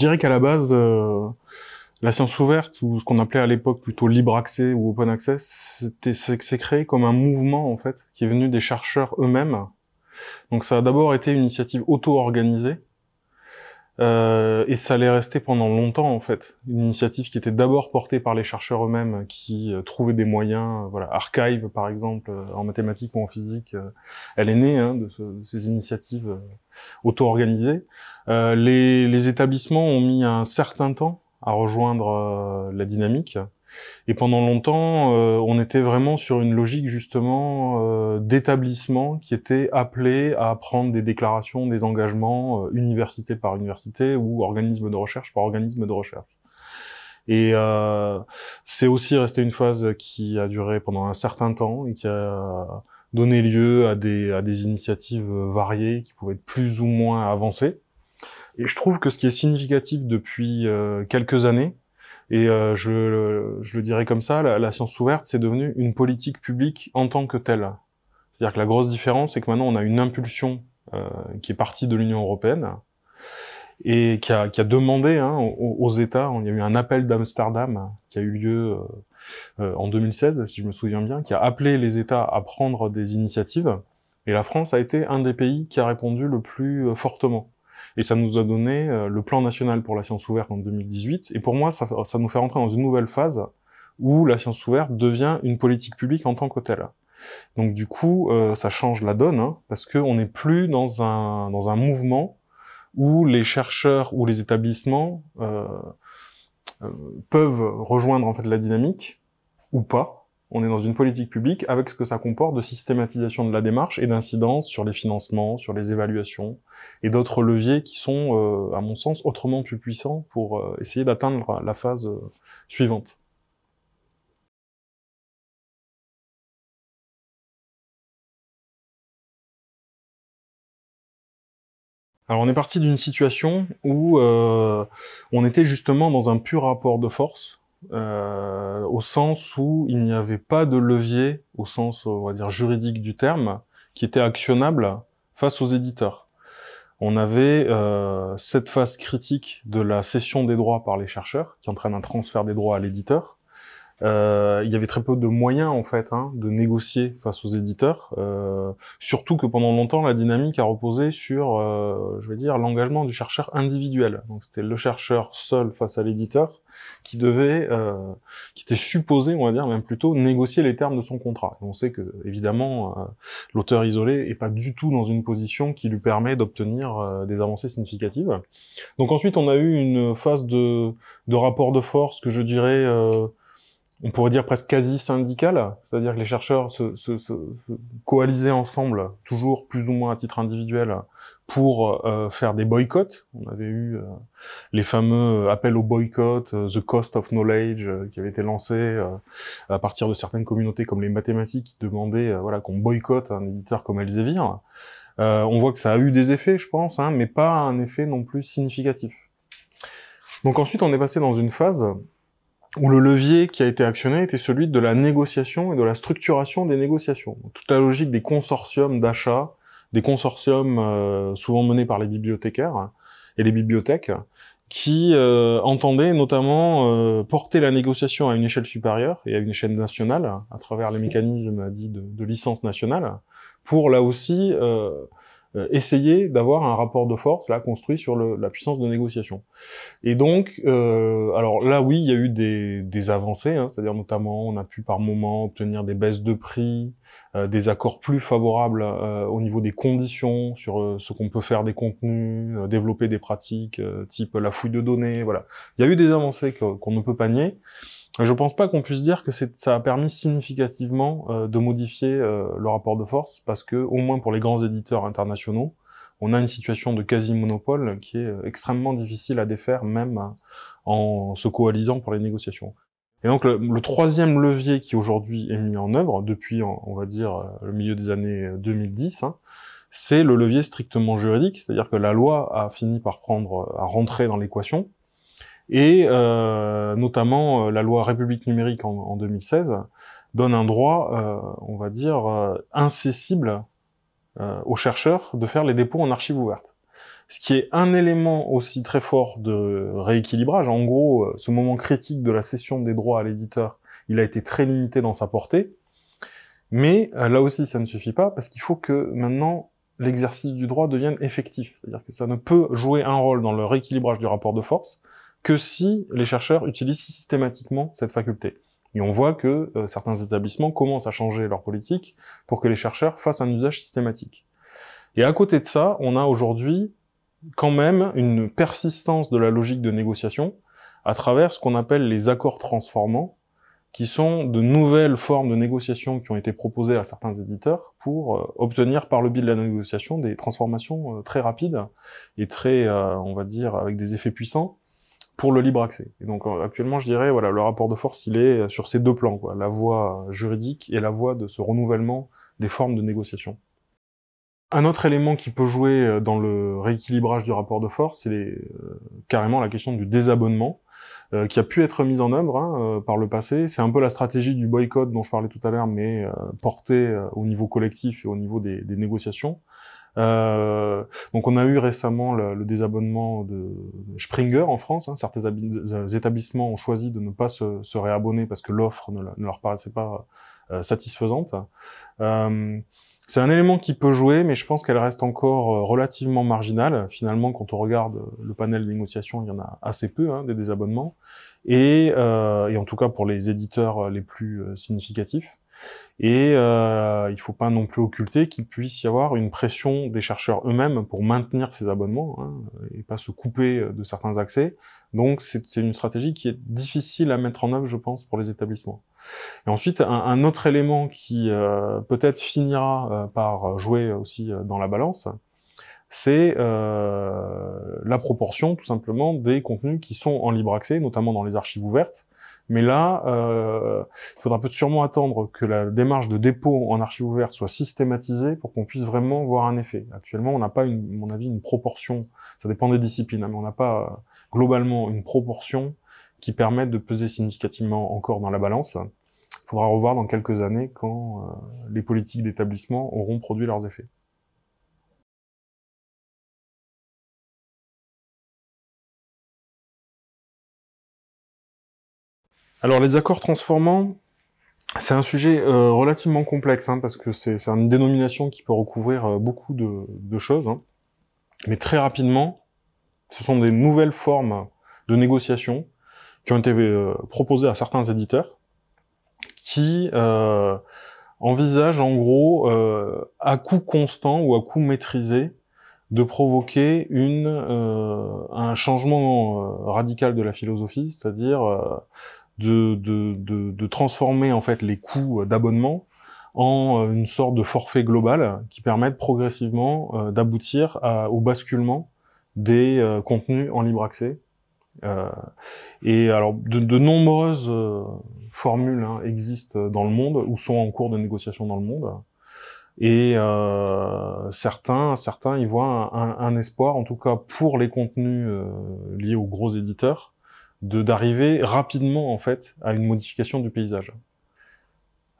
je dirais qu'à la base, euh, la science ouverte, ou ce qu'on appelait à l'époque plutôt libre accès ou open access, c'est créé comme un mouvement, en fait, qui est venu des chercheurs eux-mêmes. Donc ça a d'abord été une initiative auto-organisée, euh, et ça allait rester pendant longtemps en fait. Une initiative qui était d'abord portée par les chercheurs eux-mêmes, qui euh, trouvaient des moyens. Euh, voilà, Archive par exemple en mathématiques ou en physique, elle est née hein, de, ces initiatives auto-organisées. les, établissements ont mis un certain temps à rejoindre la dynamique. Et pendant longtemps, euh, on était vraiment sur une logique justement euh, d'établissement qui était appelé à prendre des déclarations, des engagements, euh, université par université ou organisme de recherche par organisme de recherche. Et c'est aussi resté une phase qui a duré pendant un certain temps et qui a donné lieu à des initiatives variées qui pouvaient être plus ou moins avancées. Et je trouve que ce qui est significatif depuis quelques années, et euh, je, le, je, le dirais comme ça, la, science ouverte, c'est devenu une politique publique en tant que telle. C'est-à-dire que la grosse différence, c'est que maintenant, on a une impulsion euh, qui est partie de l'Union européenne et qui a, qui a demandé hein, aux, États, il y a eu un appel d'Amsterdam qui a eu lieu euh, euh en 2016, si je me souviens bien, qui a appelé les États à prendre des initiatives. Et la France a été un des pays qui a répondu le plus euh, fortement. Et ça nous a donné euh, le plan national pour la science ouverte en 2018. Et pour moi, ça, nous fait rentrer dans une nouvelle phase où la science ouverte devient une politique publique en tant qu'hôtel. Donc du coup, euh, ça change la donne, hein, parce parce qu'on n'est plus dans un, dans un mouvement où les chercheurs ou les établissements euh, peuvent rejoindre en fait la dynamique, ou pas, on est dans une politique publique avec ce que ça comporte de systématisation de la démarche et d'incidence sur les financements, sur les évaluations et d'autres leviers qui sont, euh, à mon sens, autrement plus puissants pour euh, essayer d'atteindre la phase euh, suivante. Alors on est parti d'une situation où on était justement dans un pur rapport de force euh, au sens où il n'y avait pas de levier, au sens on va dire juridique du terme, qui était actionnable face aux éditeurs. On avait euh, cette phase critique de la cession des droits par les chercheurs, qui entraîne un transfert des droits à l'éditeur, euh, il y avait très peu de moyens en fait hein, de négocier face aux éditeurs, euh, surtout que pendant longtemps la dynamique a reposé sur, euh, je vais dire, l'engagement du chercheur individuel. Donc c'était le chercheur seul face à l'éditeur qui devait, euh, qui était supposé, on va dire même plutôt, négocier les termes de son contrat. on sait que évidemment euh, l'auteur isolé est pas du tout dans une position qui lui permet d'obtenir des avancées significatives. Donc ensuite on a eu une phase de, de rapport de force que je dirais on pourrait dire presque quasi syndical c'est-à-dire que les chercheurs se, se, coalisaient ensemble, toujours plus ou moins à titre individuel, pour euh, faire des boycotts. On avait eu euh, les fameux euh, appels au boycott, The Cost of Knowledge, qui avait été lancé à partir de certaines communautés comme les mathématiques, qui demandaient voilà, qu'on boycotte un éditeur comme Elsevier. on voit que ça a eu des effets, je pense, hein, mais pas un effet non plus significatif. Donc ensuite, on est passé dans une phase où le levier qui a été actionné était celui de la négociation et de la structuration des négociations. toute la logique des consortiums d'achat, des consortiums euh, souvent menés par les bibliothécaires hein, et les bibliothèques, qui euh, entendaient notamment euh, porter la négociation à une échelle supérieure et à une échelle nationale, à travers les mécanismes dits de, de licence nationale, pour là aussi euh, essayer d'avoir un rapport de force là construit sur la puissance de négociation. Et donc, euh, alors là oui, il y a eu des, avancées, hein, c'est-à-dire notamment on a pu par moment obtenir des baisses de prix, euh, des accords plus favorables euh, au niveau des conditions sur euh, ce qu'on peut faire des contenus, développer des pratiques type la fouille de données, voilà. Il y a eu des avancées qu'on ne peut pas nier. Je ne pense pas qu'on puisse dire que ça a permis significativement de modifier le rapport de force, parce que, au moins pour les grands éditeurs internationaux, on a une situation de quasi-monopole qui est extrêmement difficile à défaire, même en se coalisant pour les négociations. Et donc le, troisième levier qui aujourd'hui est mis en œuvre depuis, on va dire, euh, le milieu des années 2010, euh, hein, c'est le levier strictement juridique, c'est-à-dire que la loi a fini par prendre, euh, à rentrer dans l'équation, et notamment la loi République numérique en, 2016 donne un droit, on va dire, incessible aux chercheurs de faire les dépôts en archives ouvertes ce qui est un élément aussi très fort de rééquilibrage. En gros, euh, ce moment critique de la cession des droits à l'éditeur, il a été très limité dans sa portée. Mais euh, là aussi, ça ne suffit pas parce qu'il faut que maintenant l'exercice du droit devienne effectif. C'est-à-dire que ça ne peut jouer un rôle dans le rééquilibrage du rapport de force que si les chercheurs utilisent systématiquement cette faculté. Et on voit que euh, certains établissements commencent à changer leur politique pour que les chercheurs fassent un usage systématique. Et à côté de ça, on a aujourd'hui quand même une persistance de la logique de négociation à travers ce qu'on appelle les accords transformants, qui sont de nouvelles formes de négociation qui ont été proposées à certains éditeurs pour euh, obtenir par le biais de la négociation des transformations euh, très rapides et très, euh, on va dire, avec des effets puissants pour le libre accès. Et donc actuellement, je dirais, voilà, le rapport de force, il est sur ces deux plans, quoi, la voie juridique et la voie de ce renouvellement des formes de négociation. Un autre élément qui peut jouer euh, dans le rééquilibrage du rapport de force, c'est euh, carrément la question du désabonnement, euh, qui a pu être mise en œuvre hein, par le passé. C'est un peu la stratégie du boycott dont je parlais tout à l'heure, mais portée au niveau collectif et au niveau des, négociations. donc on a eu récemment le, désabonnement de Springer en France. Hein. certains établissements ont choisi de ne pas se, réabonner parce que l'offre ne, leur paraissait pas satisfaisante. Euh, c'est un élément qui peut jouer, mais je pense qu'elle reste encore euh, relativement marginale. Finalement, quand on regarde euh, le panel de négociation, il y en a assez peu hein, des désabonnements. Euh, et, en tout cas pour les éditeurs les plus significatifs. Et euh, il ne faut pas non plus occulter qu'il puisse y avoir une pression des chercheurs eux-mêmes pour maintenir ces abonnements hein, et pas se couper de certains accès. Donc c'est une stratégie qui est difficile à mettre en œuvre, je pense, pour les établissements. Et ensuite, un, autre élément qui euh, peut-être finira euh, par jouer aussi dans la balance, c'est la proportion tout simplement des contenus qui sont en libre accès, notamment dans les archives ouvertes mais là, euh, il faudra peut-être sûrement attendre que la démarche de dépôt en archives ouverte soit systématisée pour qu'on puisse vraiment voir un effet. Actuellement, on n'a pas, mon avis, une proportion. Ça dépend des disciplines, hein, mais on n'a pas euh, globalement une proportion qui permette de peser significativement encore dans la balance. Il faudra revoir dans quelques années quand euh, les politiques d'établissement auront produit leurs effets. Alors les accords transformants, c'est un sujet euh, relativement complexe, hein, parce que c'est une dénomination qui peut recouvrir euh, beaucoup de, choses. Hein. Mais très rapidement, ce sont des nouvelles formes de négociation qui ont été euh, proposées à certains éditeurs, qui envisagent en gros, à coût constant ou à coût maîtrisé, de provoquer une, un changement radical de la philosophie, c'est-à-dire de, transformer en fait les coûts euh, d'abonnement en euh, une sorte de forfait global qui permette progressivement euh, d'aboutir au basculement des contenus en libre accès. et alors, de, nombreuses formules hein, existent dans le monde ou sont en cours de négociation dans le monde. Et certains, certains y voient un, espoir, en tout cas pour les contenus liés aux gros éditeurs, de d'arriver rapidement en fait à une modification du paysage.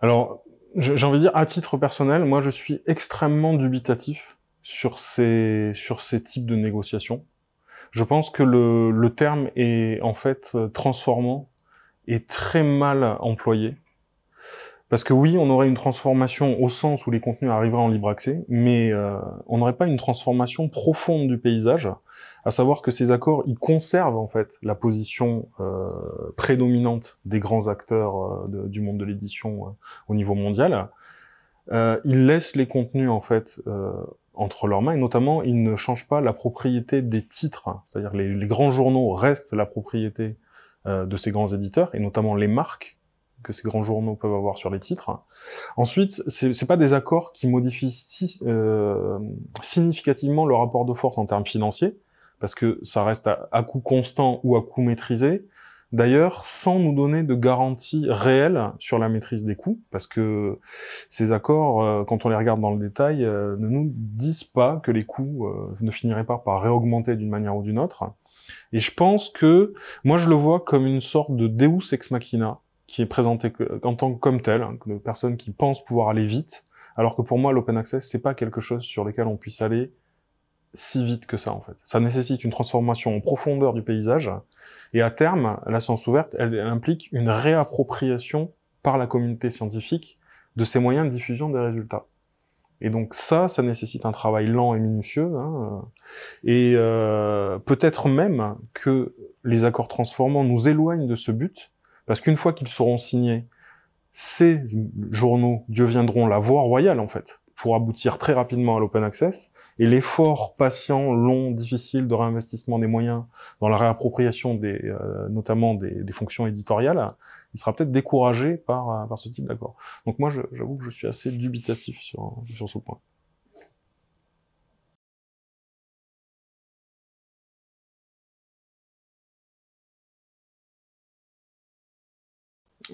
Alors, j'ai envie de dire à titre personnel, moi je suis extrêmement dubitatif sur ces sur ces types de négociations. Je pense que le, le terme est en fait transformant et très mal employé parce que oui, on aurait une transformation au sens où les contenus arriveraient en libre accès, mais euh, on n'aurait pas une transformation profonde du paysage, à savoir que ces accords, ils conservent en fait la position euh, prédominante des grands acteurs euh, du monde de l'édition au niveau mondial. ils laissent les contenus en fait entre leurs mains, et notamment, ils ne changent pas la propriété des titres, hein. c'est-à-dire les, les, grands journaux restent la propriété de ces grands éditeurs, et notamment les marques que ces grands journaux peuvent avoir sur les titres. Ensuite, c'est pas des accords qui modifient si, euh, significativement le rapport de force en termes financiers, parce que ça reste à, coût constant ou à coût maîtrisé. D'ailleurs, sans nous donner de garantie réelle sur la maîtrise des coûts, parce que ces accords, euh, quand on les regarde dans le détail, euh, ne nous disent pas que les coûts ne finiraient pas par réaugmenter d'une manière ou d'une autre. Et je pense que, moi je le vois comme une sorte de Deus ex machina, qui est présenté en tant que comme tel, hein, de personnes qui pensent pouvoir aller vite, alors que pour moi, l'open access, c'est pas quelque chose sur lequel on puisse aller si vite que ça, en fait. Ça nécessite une transformation en profondeur du paysage, et à terme, la science ouverte, elle, implique une réappropriation par la communauté scientifique de ces moyens de diffusion des résultats. Et donc ça, ça nécessite un travail lent et minutieux, hein, et euh, peut-être même que les accords transformants nous éloignent de ce but, parce qu'une fois qu'ils seront signés, ces journaux deviendront la voie royale, en fait, pour aboutir très rapidement à l'open access. Et l'effort patient, long, difficile de réinvestissement des moyens dans la réappropriation des, euh, notamment des, fonctions éditoriales, il sera peut-être découragé par, euh, ce type d'accord. Donc moi, j'avoue que je suis assez dubitatif sur ce point.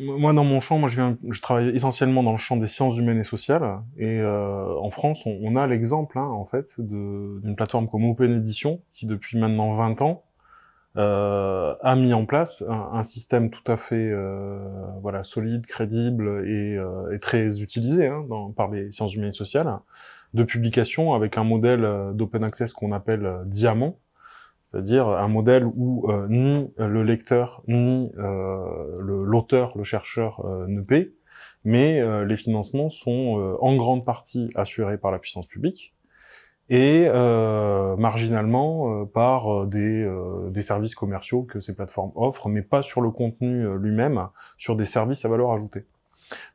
moi, dans mon champ, moi, je, travaille essentiellement dans le champ des sciences humaines et sociales. Et euh, en France, on, a l'exemple, hein, en fait, d'une plateforme comme Open Edition, qui depuis maintenant 20 ans euh, a mis en place un, système tout à fait euh, solide, crédible et, très utilisé hein, par les sciences humaines et sociales de publication avec un modèle d'open access qu'on appelle Diamant, c'est-à-dire un modèle où euh, ni euh, le lecteur, ni euh, l'auteur, le, chercheur ne paie, mais les financements sont en grande partie assurés par la puissance publique et marginalement par des, services commerciaux que ces plateformes offrent, mais pas sur le contenu lui-même, sur des services à valeur ajoutée.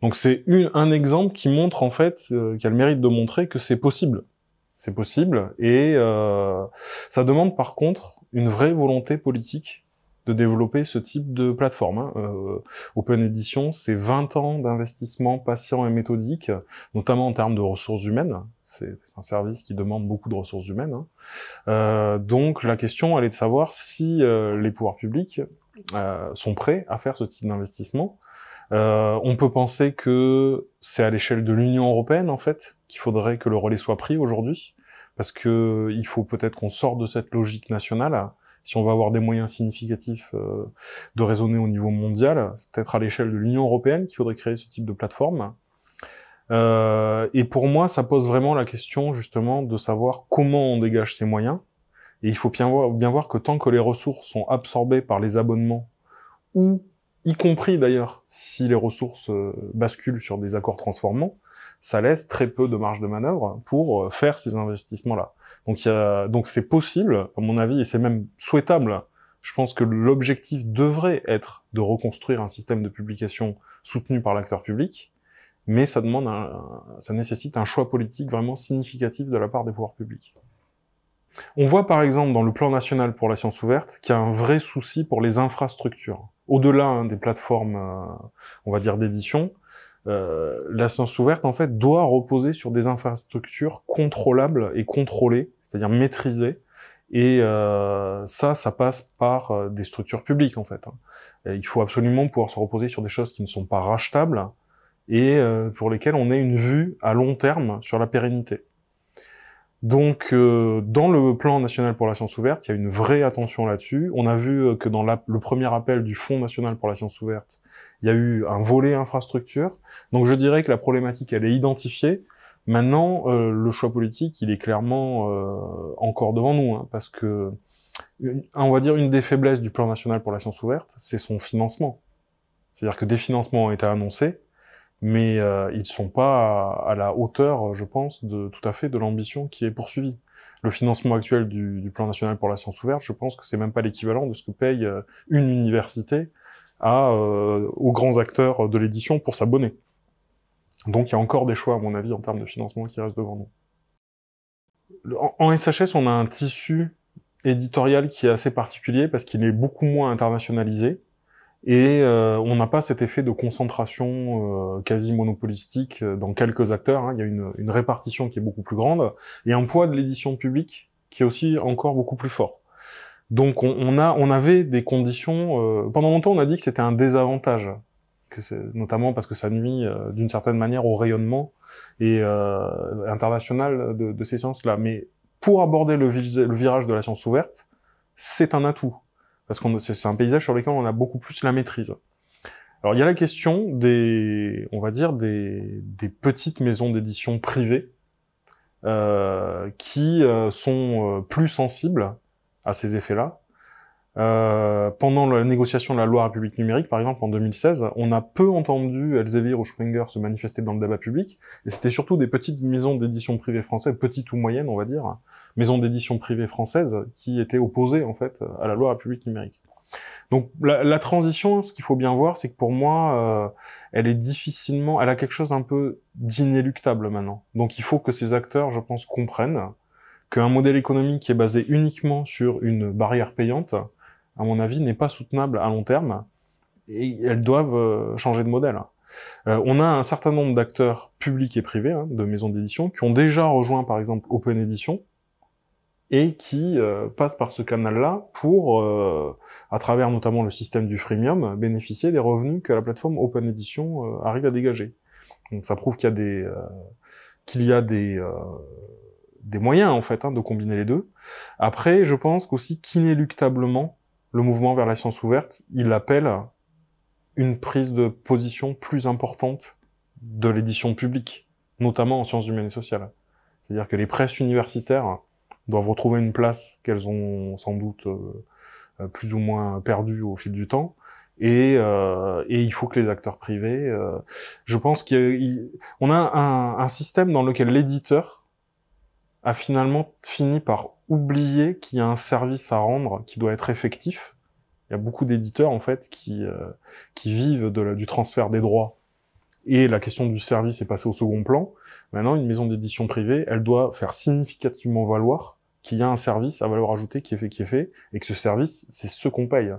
Donc c'est un exemple qui montre en fait, euh, qui a le mérite de montrer que c'est possible c'est possible. Et euh, ça demande par contre une vraie volonté politique de développer ce type de plateforme. Hein. Euh, Open Edition, c'est 20 ans d'investissement patient et méthodique, notamment en termes de ressources humaines. C'est un service qui demande beaucoup de ressources humaines. Hein. Euh, donc la question, elle est de savoir si euh, les pouvoirs publics sont prêts à faire ce type d'investissement euh, on peut penser que c'est à l'échelle de l'Union européenne en fait qu'il faudrait que le relais soit pris aujourd'hui, parce que il faut peut-être qu'on sorte de cette logique nationale. Si on veut avoir des moyens significatifs euh, de raisonner au niveau mondial, c'est peut-être à l'échelle de l'Union européenne qu'il faudrait créer ce type de plateforme. Euh, et pour moi, ça pose vraiment la question justement de savoir comment on dégage ces moyens. Et il faut bien voir, bien voir que tant que les ressources sont absorbées par les abonnements ou y compris d'ailleurs si les ressources euh, basculent sur des accords transformants, ça laisse très peu de marge de manœuvre pour euh, faire ces investissements-là. Donc, y a, donc c'est possible, à mon avis, et c'est même souhaitable. Je pense que l'objectif devrait être de reconstruire un système de publication soutenu par l'acteur public, mais ça demande, ça nécessite un choix politique vraiment significatif de la part des pouvoirs publics. On voit par exemple dans le plan national pour la science ouverte qu'il y a un vrai souci pour les infrastructures. Au-delà hein, des plateformes, euh, on va dire, d'édition, euh, la science ouverte, en fait, doit reposer sur des infrastructures contrôlables et contrôlées, c'est-à-dire maîtrisées. Et euh, ça, ça passe par des structures publiques, en fait. Hein. Il faut absolument pouvoir se reposer sur des choses qui ne sont pas rachetables et pour lesquelles on ait une vue à long terme sur la pérennité. Donc, euh, dans le plan national pour la science ouverte, il y a une vraie attention là-dessus. On a vu euh, que dans le premier appel du Fonds national pour la science ouverte, il y a eu un volet infrastructure. Donc, je dirais que la problématique, elle est identifiée. Maintenant, euh, le choix politique, il est clairement encore devant nous, hein, parce que, on va dire, une des faiblesses du plan national pour la science ouverte, c'est son financement. C'est-à-dire que des financements ont été annoncés, mais euh, ils ne sont pas à, la hauteur, je pense, de, tout à fait de l'ambition qui est poursuivie. Le financement actuel du, du, plan national pour la science ouverte, je pense que c'est même pas l'équivalent de ce que paye euh, une université à, euh, aux grands acteurs de l'édition pour s'abonner. Donc il y a encore des choix, à mon avis, en termes de financement qui restent devant nous. en SHS, on a un tissu éditorial qui est assez particulier parce qu'il est beaucoup moins internationalisé et euh, on n'a pas cet effet de concentration euh, quasi monopolistique euh, dans quelques acteurs. Hein. Il y a une, une, répartition qui est beaucoup plus grande et un poids de l'édition publique qui est aussi encore beaucoup plus fort. Donc on, on a, on avait des conditions. pendant longtemps, on a dit que c'était un désavantage, que notamment parce que ça nuit d'une certaine manière au rayonnement et international de, de ces sciences-là. Mais pour aborder le virage de la science ouverte, c'est un atout parce que c'est un paysage sur lequel on a beaucoup plus la maîtrise. Alors il y a la question des, on va dire des, petites maisons d'édition privées euh, qui euh, sont euh, plus sensibles à ces effets-là. pendant la négociation de la loi République numérique, par exemple en 2016, on a peu entendu Elsevier ou Springer se manifester dans le débat public, et c'était surtout des petites maisons d'édition privées françaises, petites ou moyennes, on va dire, maisons d'édition privées françaises qui étaient opposées en fait à la loi République numérique. Donc la, la transition, ce qu'il faut bien voir, c'est que pour moi, euh, elle est difficilement, elle a quelque chose un peu d'inéluctable maintenant. Donc il faut que ces acteurs, je pense, comprennent qu'un modèle économique qui est basé uniquement sur une barrière payante, à mon avis, n'est pas soutenable à long terme et elles doivent euh, changer de modèle. Euh, on a un certain nombre d'acteurs publics et privés hein, de maisons d'édition qui ont déjà rejoint par exemple Open Edition et qui euh, passent par ce canal-là pour, euh, à travers notamment le système du freemium, bénéficier des revenus que la plateforme Open Edition euh, arrive à dégager. Donc ça prouve qu'il y a des, euh, qu'il y a des, des moyens en fait hein, de combiner les deux. Après, je pense qu'aussi qu'inéluctablement, le mouvement vers la science ouverte, il appelle une prise de position plus importante de l'édition publique, notamment en sciences humaines et sociales. C'est-à-dire que les presses universitaires doivent retrouver une place qu'elles ont sans doute euh, euh, plus ou moins perdue au fil du temps. Et, euh, et il faut que les acteurs privés. je pense qu'on a, a, un, un système dans lequel l'éditeur a finalement fini par oublier qu'il y a un service à rendre qui doit être effectif. Il y a beaucoup d'éditeurs en fait qui qui vivent de du transfert des droits et la question du service est passée au second plan. Maintenant, une maison d'édition privée, elle doit faire significativement valoir qu'il y a un service à valeur ajoutée qui est fait, qui est fait, et que ce service, c'est ce qu'on paye,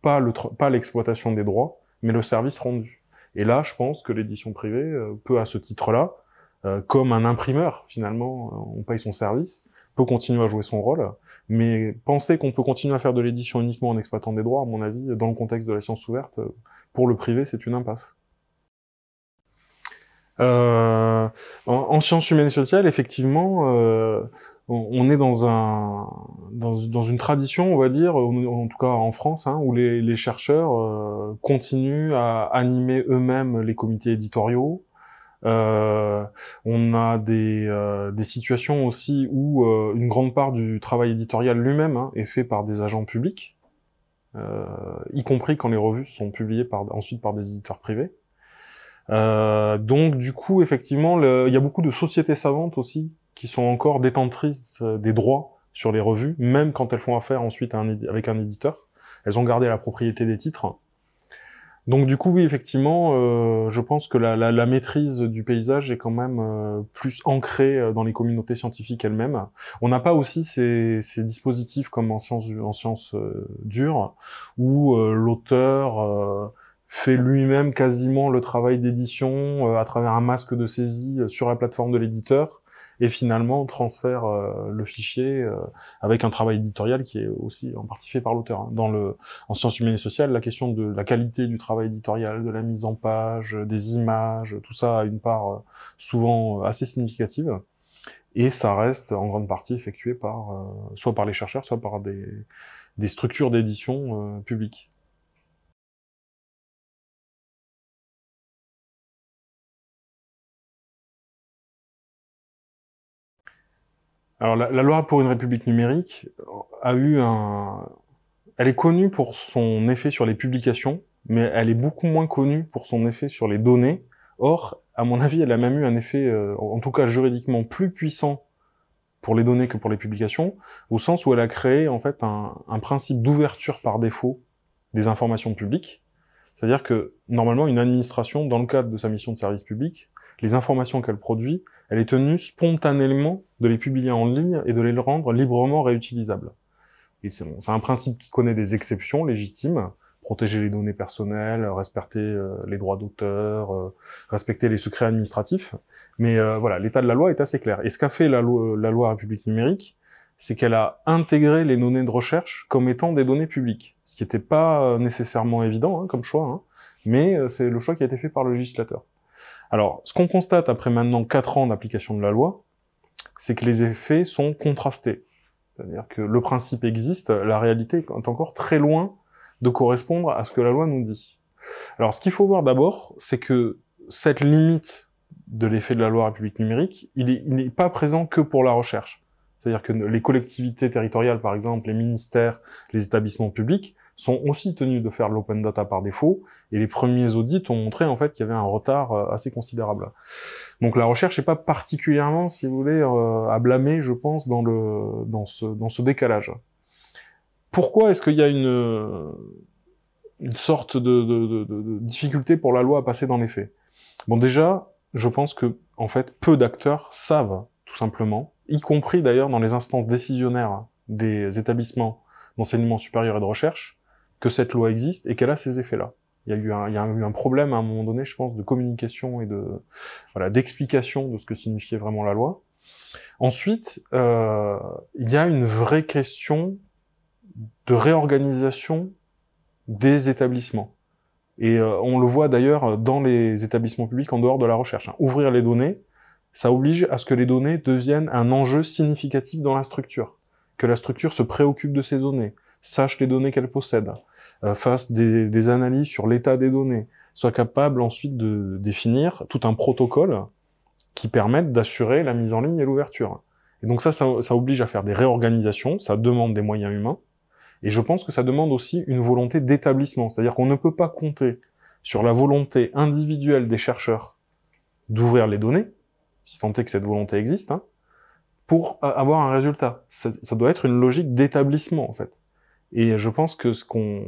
pas pas l'exploitation des droits, mais le service rendu. Et là, je pense que l'édition privée euh, peut, à ce titre-là, euh, comme un imprimeur, finalement, euh, on paye son service, peut continuer à jouer son rôle, mais penser qu'on peut continuer à faire de l'édition uniquement en exploitant des droits, à mon avis, dans le contexte de la science ouverte, pour le privé, c'est une impasse. Euh, en, en, sciences humaines et sociales, effectivement, euh, on, on, est dans, un, dans, une tradition, on va dire, en, tout cas en France, hein, où les, chercheurs euh, continuent à animer eux-mêmes les comités éditoriaux, euh, on a des, des, situations aussi où une grande part du travail éditorial lui-même hein, est fait par des agents publics, y compris quand les revues sont publiées par, ensuite par des éditeurs privés. Euh, donc du coup, effectivement, il y a beaucoup de sociétés savantes aussi qui sont encore détentrices euh, des droits sur les revues, même quand elles font affaire ensuite avec un éditeur. Elles ont gardé la propriété des titres. Donc du coup, oui, effectivement, euh, je pense que la, maîtrise du paysage est quand même plus ancrée dans les communautés scientifiques elles-mêmes. On n'a pas aussi ces, dispositifs comme en sciences en dures, où l'auteur fait lui-même quasiment le travail d'édition euh, à travers un masque de saisie euh, sur la plateforme de l'éditeur et finalement transfère euh, le fichier avec un travail éditorial qui est aussi en partie fait par l'auteur. Hein. Dans le en sciences humaines et sociales, la question de la qualité du travail éditorial, de la mise en page, des images, tout ça a une part souvent assez significative. Et ça reste en grande partie effectué par soit par les chercheurs, soit par des, des structures d'édition publiques. Alors la, loi pour une république numérique euh, a eu un... Elle est connue pour son effet sur les publications, mais elle est beaucoup moins connue pour son effet sur les données. Or, à mon avis, elle a même eu un effet, euh, en tout cas juridiquement, plus puissant pour les données que pour les publications, au sens où elle a créé en fait un, un principe d'ouverture par défaut des informations publiques. C'est-à-dire que normalement, une administration, dans le cadre de sa mission de service public, les informations qu'elle produit, elle est tenue spontanément de les publier en ligne et de les rendre librement réutilisables. C'est un principe qui connaît des exceptions légitimes, protéger les données personnelles, respecter euh, les droits d'auteur, euh, respecter les secrets administratifs. Mais euh, voilà, l'état de la loi est assez clair. Et ce qu'a fait la loi, la loi République numérique, c'est qu'elle a intégré les données de recherche comme étant des données publiques, ce qui n'était pas nécessairement évident hein, comme choix, hein. mais c'est le choix qui a été fait par le législateur. Alors, ce qu'on constate après maintenant 4 ans d'application de la loi, c'est que les effets sont contrastés. C'est-à-dire que le principe existe, la réalité est encore très loin de correspondre à ce que la loi nous dit. Alors, ce qu'il faut voir d'abord, c'est que cette limite de l'effet de la loi République numérique, il n'est pas présent que pour la recherche. C'est-à-dire que les collectivités territoriales, par exemple, les ministères, les établissements publics, sont aussi tenus de faire l'open data par défaut, et les premiers audits ont montré en fait qu'il y avait un retard euh, assez considérable. Donc la recherche n'est pas particulièrement, si vous voulez, euh, à blâmer, je pense, dans, le, dans, ce, dans ce décalage. Pourquoi est-ce qu'il y a une, une sorte de, de, difficulté pour la loi à passer dans les faits Bon déjà, je pense que en fait, peu d'acteurs savent tout simplement, y compris d'ailleurs dans les instances décisionnaires des établissements d'enseignement supérieur et de recherche, que cette loi existe et qu'elle a ces effets-là. Il y, a eu un, il y a eu un problème à un moment donné, je pense, de communication et de voilà d'explication de ce que signifiait vraiment la loi. Ensuite, euh, il y a une vraie question de réorganisation des établissements. Et euh, on le voit d'ailleurs dans les établissements publics en dehors de la recherche. Hein. Ouvrir les données, ça oblige à ce que les données deviennent un enjeu significatif dans la structure, que la structure se préoccupe de ces données, sache les données qu'elle possède, euh, fasse des, analyses sur l'état des données, soit capable ensuite de définir tout un protocole qui permette d'assurer la mise en ligne et l'ouverture. Et donc ça, ça, oblige à faire des réorganisations, ça demande des moyens humains, et je pense que ça demande aussi une volonté d'établissement, c'est-à-dire qu'on ne peut pas compter sur la volonté individuelle des chercheurs d'ouvrir les données, si tant est que cette volonté existe, hein, pour avoir un résultat. ça, doit être une logique d'établissement, en fait. Et je pense que ce qu'on,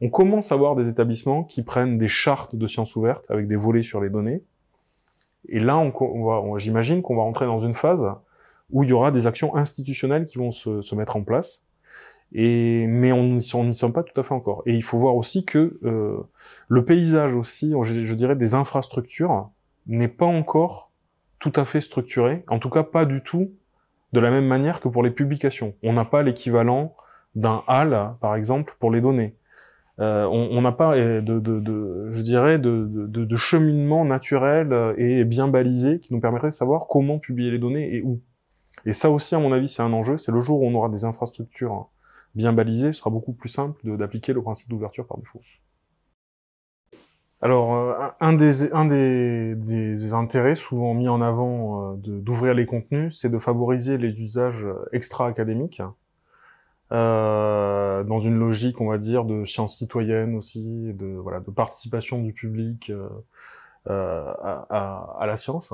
on commence à voir des établissements qui prennent des chartes de sciences ouvertes avec des volets sur les données. Et là, on, on, j'imagine qu'on va rentrer dans une phase où il y aura des actions institutionnelles qui vont se, se mettre en place. Et, mais on n'y sommes pas tout à fait encore. Et il faut voir aussi que euh, le paysage aussi, je dirais, des infrastructures n'est pas encore tout à fait structuré. En tout cas, pas du tout de la même manière que pour les publications. On n'a pas l'équivalent d'un hall, par exemple, pour les données. Euh, on n'a pas, euh, de, je dirais, de, cheminement naturel euh, et bien balisé qui nous permettrait de savoir comment publier les données et où. Et ça aussi, à mon avis, c'est un enjeu. C'est le jour où on aura des infrastructures bien balisées, ce sera beaucoup plus simple d'appliquer le principe d'ouverture par défaut. Alors, un des intérêts souvent mis en avant d'ouvrir les contenus, c'est de favoriser les usages extra-académiques. Euh, dans une logique, on va dire, de science citoyenne aussi, de, voilà, de participation du public euh, euh à, la science.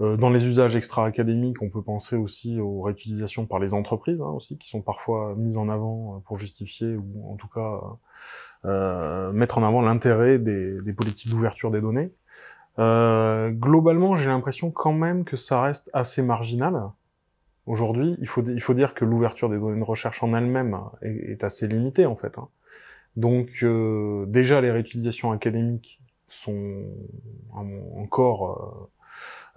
Euh, dans les usages extra-académiques, on peut penser aussi aux réutilisations par les entreprises hein, aussi, qui sont parfois mises en avant pour justifier ou en tout cas mettre en avant l'intérêt des, politiques d'ouverture des données. globalement, j'ai l'impression quand même que ça reste assez marginal. Aujourd'hui, il faut, il faut dire que l'ouverture des données de recherche en elle-même est, assez limitée, en fait. Hein. Donc, euh, déjà, les réutilisations académiques sont encore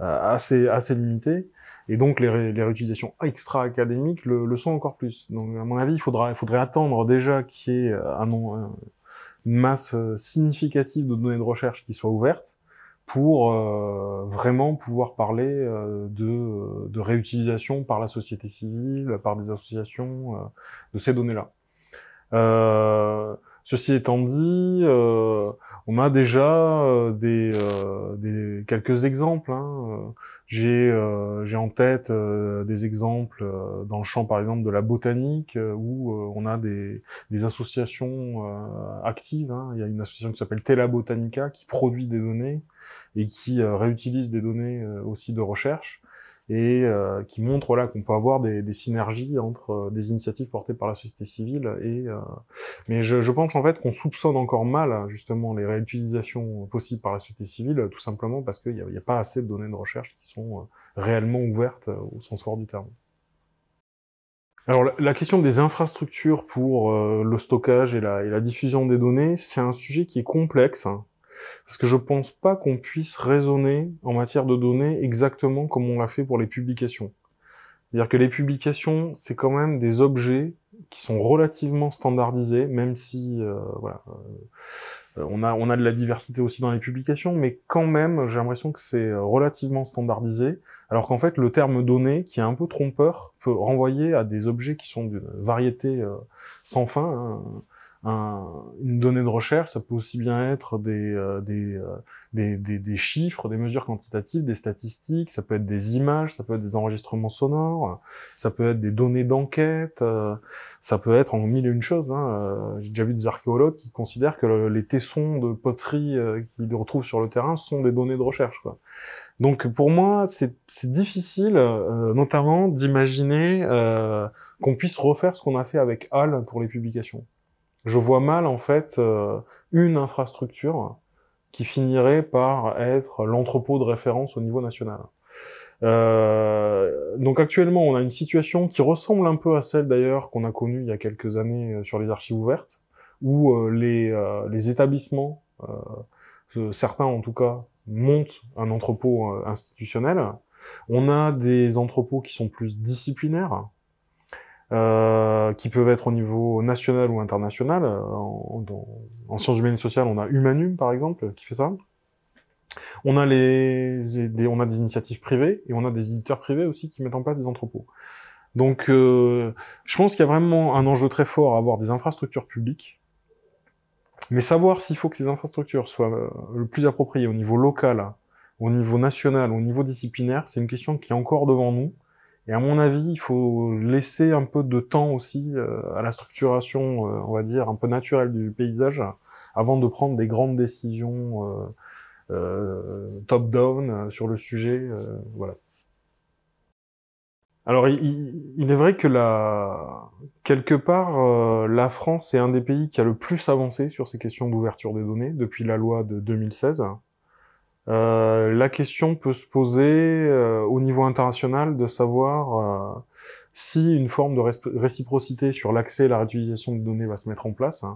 euh, assez, assez limitées. Et donc, les, réutilisations extra-académiques le, sont encore plus. Donc, à mon avis, il, faudra, il faudrait attendre déjà qu'il y ait euh, une masse significative de données de recherche qui soit ouverte pour euh, vraiment pouvoir parler euh, euh, de, réutilisation par la société civile, par des associations, de ces données-là. ceci étant dit, on a déjà euh, euh, des, quelques exemples. Hein. Euh, j'ai en tête des exemples dans le champ, par exemple, de la botanique, où on a des, associations actives. Hein. Il y a une association qui s'appelle Tela Botanica, qui produit des données et qui réutilise des données aussi de recherche et euh, qui montre là qu'on peut avoir des, des synergies entre euh, des initiatives portées par la société civile et euh, mais je, je, pense en fait qu'on soupçonne encore mal justement les réutilisations possibles par la société civile tout simplement parce qu'il n'y a, a, pas assez de données de recherche qui sont réellement ouvertes au sens fort du terme. Alors la question des infrastructures pour le stockage et la, et la, diffusion des données, c'est un sujet qui est complexe hein. Parce que je pense pas qu'on puisse raisonner en matière de données exactement comme on l'a fait pour les publications. C'est-à-dire que les publications, c'est quand même des objets qui sont relativement standardisés, même si euh, euh, on, a, on a de la diversité aussi dans les publications, mais quand même, j'ai l'impression que c'est euh, relativement standardisé, alors qu'en fait, le terme données », qui est un peu trompeur, peut renvoyer à des objets qui sont d'une variété sans fin. Hein une donnée de recherche, ça peut aussi bien être euh, euh, des, chiffres, des mesures quantitatives, des statistiques, ça peut être des images, ça peut être des enregistrements sonores, ça peut être des données d'enquête, euh, ça peut être en mille et une choses. Hein, j'ai déjà vu des archéologues qui considèrent que les tessons de poterie qu'ils retrouvent sur le terrain sont des données de recherche. Donc pour moi, c'est difficile, notamment d'imaginer qu'on puisse refaire ce qu'on a fait avec Hall pour les publications je vois mal en fait euh, une infrastructure qui finirait par être l'entrepôt de référence au niveau national. Euh, donc actuellement, on a une situation qui ressemble un peu à celle d'ailleurs qu'on a connue il y a quelques années euh, sur les archives ouvertes, où les, établissements, certains en tout cas, montent un entrepôt institutionnel. On a des entrepôts qui sont plus disciplinaires, euh, qui peuvent être au niveau national ou international. Euh, en, en, sciences humaines et sociales, on a Humanum, par exemple, qui fait ça. On a, les, des, on a des initiatives privées et on a des éditeurs privés aussi qui mettent en place des entrepôts. Donc, euh, je pense qu'il y a vraiment un enjeu très fort à avoir des infrastructures publiques, mais savoir s'il faut que ces infrastructures soient le plus appropriées au niveau local, au niveau national, au niveau disciplinaire, c'est une question qui est encore devant nous. Et à mon avis, il faut laisser un peu de temps aussi euh, à la structuration, euh, on va dire, un peu naturelle du paysage, avant de prendre des grandes décisions euh, top-down sur le sujet. voilà. Alors, il, est vrai que la, quelque part, la France est un des pays qui a le plus avancé sur ces questions d'ouverture des données depuis la loi de 2016. Euh, la question peut se poser euh, au niveau international de savoir euh, si une forme de réciprocité sur l'accès et la réutilisation de données va se mettre en place. Hein.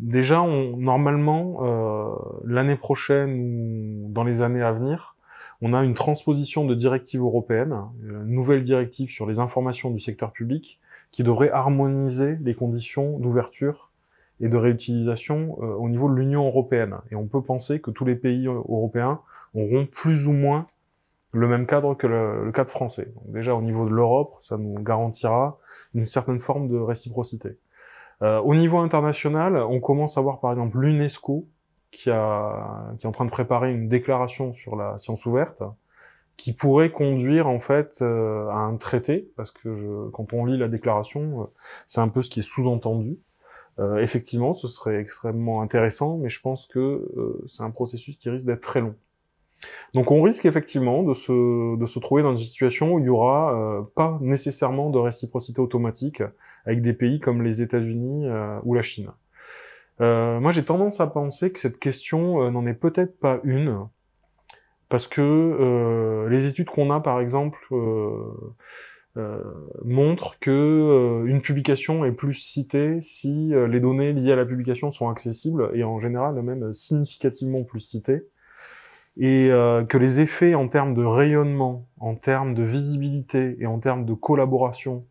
déjà, on, normalement, l'année prochaine ou dans les années à venir, on a une transposition de directive européenne, une nouvelle directive sur les informations du secteur public, qui devrait harmoniser les conditions d'ouverture et de réutilisation euh, au niveau de l'Union européenne. Et on peut penser que tous les pays euh, européens auront plus ou moins le même cadre que le, cadre français. Donc déjà au niveau de l'Europe, ça nous garantira une certaine forme de réciprocité. Euh, au niveau international, on commence à voir par exemple l'UNESCO qui, est en train de préparer une déclaration sur la science ouverte qui pourrait conduire en fait à un traité, parce que quand on lit la déclaration, c'est un peu ce qui est sous-entendu. Euh, effectivement, ce serait extrêmement intéressant, mais je pense que euh, c'est un processus qui risque d'être très long. Donc on risque effectivement de se, de se trouver dans une situation où il n'y aura euh, pas nécessairement de réciprocité automatique avec des pays comme les États-Unis ou la Chine. moi j'ai tendance à penser que cette question n'en est peut-être pas une, parce que les études qu'on a par exemple euh, montre que euh, une publication est plus citée si euh, les données liées à la publication sont accessibles et en général même significativement plus citées et que les effets en termes de rayonnement, en termes de visibilité et en termes de collaboration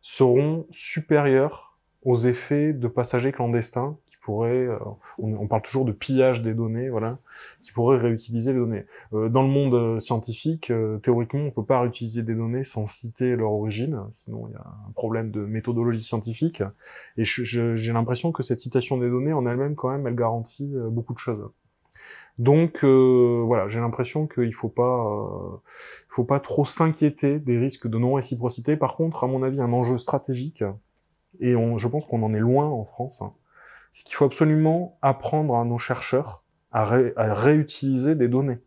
seront supérieurs aux effets de passagers clandestins euh, on, parle toujours de pillage des données, voilà, qui pourrait réutiliser les données. Euh, dans le monde euh, scientifique, théoriquement, on ne peut pas réutiliser des données sans citer leur origine, sinon il y a un problème de méthodologie scientifique. Et j'ai l'impression que cette citation des données en elle-même, quand même, elle garantit beaucoup de choses. Donc voilà, j'ai l'impression qu'il faut faut pas trop s'inquiéter des risques de non-réciprocité. Par contre, à mon avis, un enjeu stratégique, et je pense qu'on en est loin en France, hein, c'est qu'il faut absolument apprendre à nos chercheurs à, réutiliser des données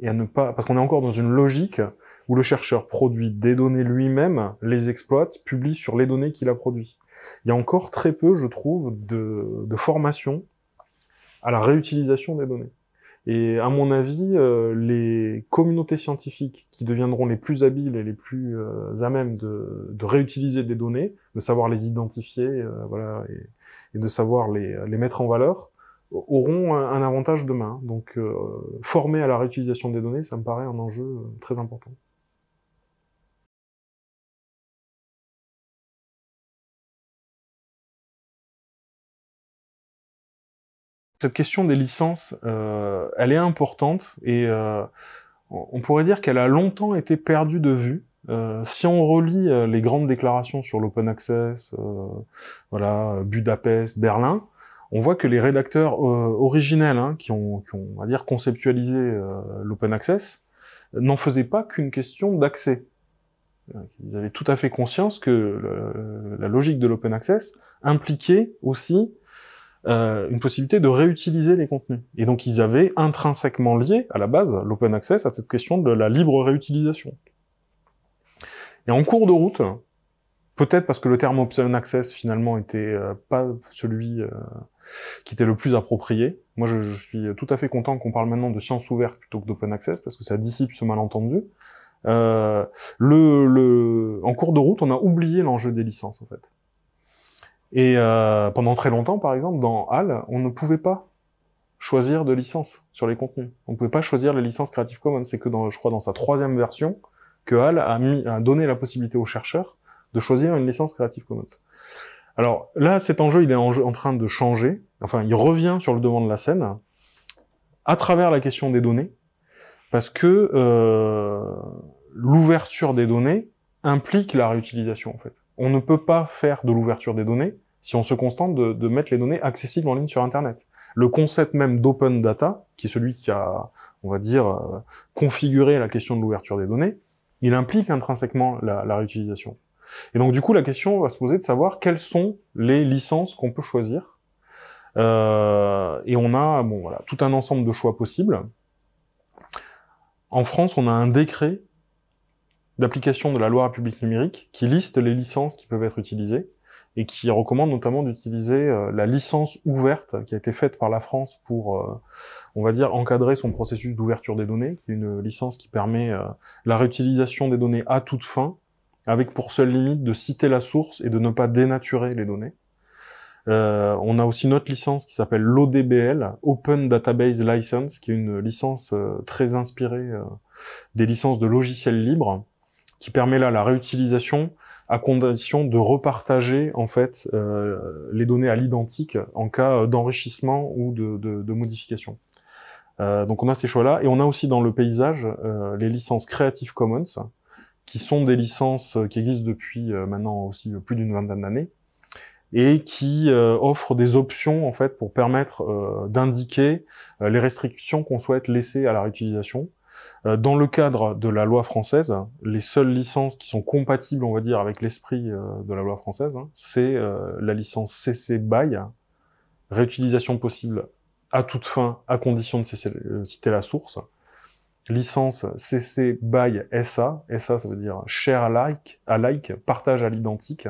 et à ne pas parce qu'on est encore dans une logique où le chercheur produit des données lui-même, les exploite, publie sur les données qu'il a produites. Il y a encore très peu, je trouve, de formation à la réutilisation des données. Et à mon avis, euh, les communautés scientifiques qui deviendront les plus habiles et les plus euh, à même de, réutiliser des données, de savoir les identifier, euh, voilà, et, de savoir les, mettre en valeur, auront un, un avantage demain. Donc, former à la réutilisation des données, ça me paraît un enjeu très important. Cette question des licences, euh, elle est importante et euh, on pourrait dire qu'elle a longtemps été perdue de vue. Euh, si on relit les grandes déclarations sur l'open access, voilà, Budapest, Berlin, on voit que les rédacteurs originels hein, qui, ont, dire, conceptualisé l'open access, n'en faisaient pas qu'une question d'accès. Ils avaient tout à fait conscience que la logique de l'open access impliquait aussi euh, une possibilité de réutiliser les contenus. Et donc ils avaient intrinsèquement lié, à la base, l'open access à cette question de la libre réutilisation. Et en cours de route, peut-être parce que le terme open access finalement était euh, pas celui euh, qui était le plus approprié, moi je, suis tout à fait content qu'on parle maintenant de science ouverte plutôt que d'open access, parce que ça dissipe ce malentendu. le... En cours de route, on a oublié l'enjeu des licences en fait. Et euh, pendant très longtemps, par exemple, dans HAL, on ne pouvait pas choisir de licence sur les contenus. On ne pouvait pas choisir les licences Creative Commons. C'est que, dans, je crois, dans sa troisième version, que HAL a, mis, a donné la possibilité aux chercheurs de choisir une licence Creative Commons. Alors là, cet enjeu, il est en, en train de changer. Enfin, il revient sur le devant de la scène à travers la question des données, parce que euh, l'ouverture des données implique la réutilisation, en fait on ne peut pas faire de l'ouverture des données si on se contente de, mettre les données accessibles en ligne sur Internet. Le concept même d'open data, qui est celui qui a, on va dire, euh, configuré la question de l'ouverture des données, il implique intrinsèquement la, réutilisation. Et donc du coup, la question va se poser de savoir quelles sont les licences qu'on peut choisir. Euh, et on a bon, voilà, tout un ensemble de choix possibles. En France, on a un décret d'application de la loi République numérique qui liste les licences qui peuvent être utilisées et qui recommande notamment d'utiliser euh, la licence ouverte qui a été faite par la France pour, euh, on va dire, encadrer son processus d'ouverture des données, qui est une licence qui permet euh, la réutilisation des données à toute fin, avec pour seule limite de citer la source et de ne pas dénaturer les données. on a aussi notre licence qui s'appelle l'ODBL, Open Database License, qui est une licence très inspirée des licences de logiciels libres, qui permet là la réutilisation à condition de repartager en fait euh, les données à l'identique en cas d'enrichissement ou de, modification. Euh, donc on a ces choix-là et on a aussi dans le paysage euh, les licences Creative Commons qui sont des licences qui existent depuis maintenant aussi plus d'une vingtaine d'années et qui offrent des options en fait pour permettre d'indiquer les restrictions qu'on souhaite laisser à la réutilisation euh, dans le cadre de la loi française, les seules licences qui sont compatibles, on va dire, avec l'esprit euh, de la loi française, hein, c'est euh, la licence CC BY, réutilisation possible à toute fin, à condition de citer la source, licence CC BY SA, SA ça veut dire share alike, alike partage à l'identique,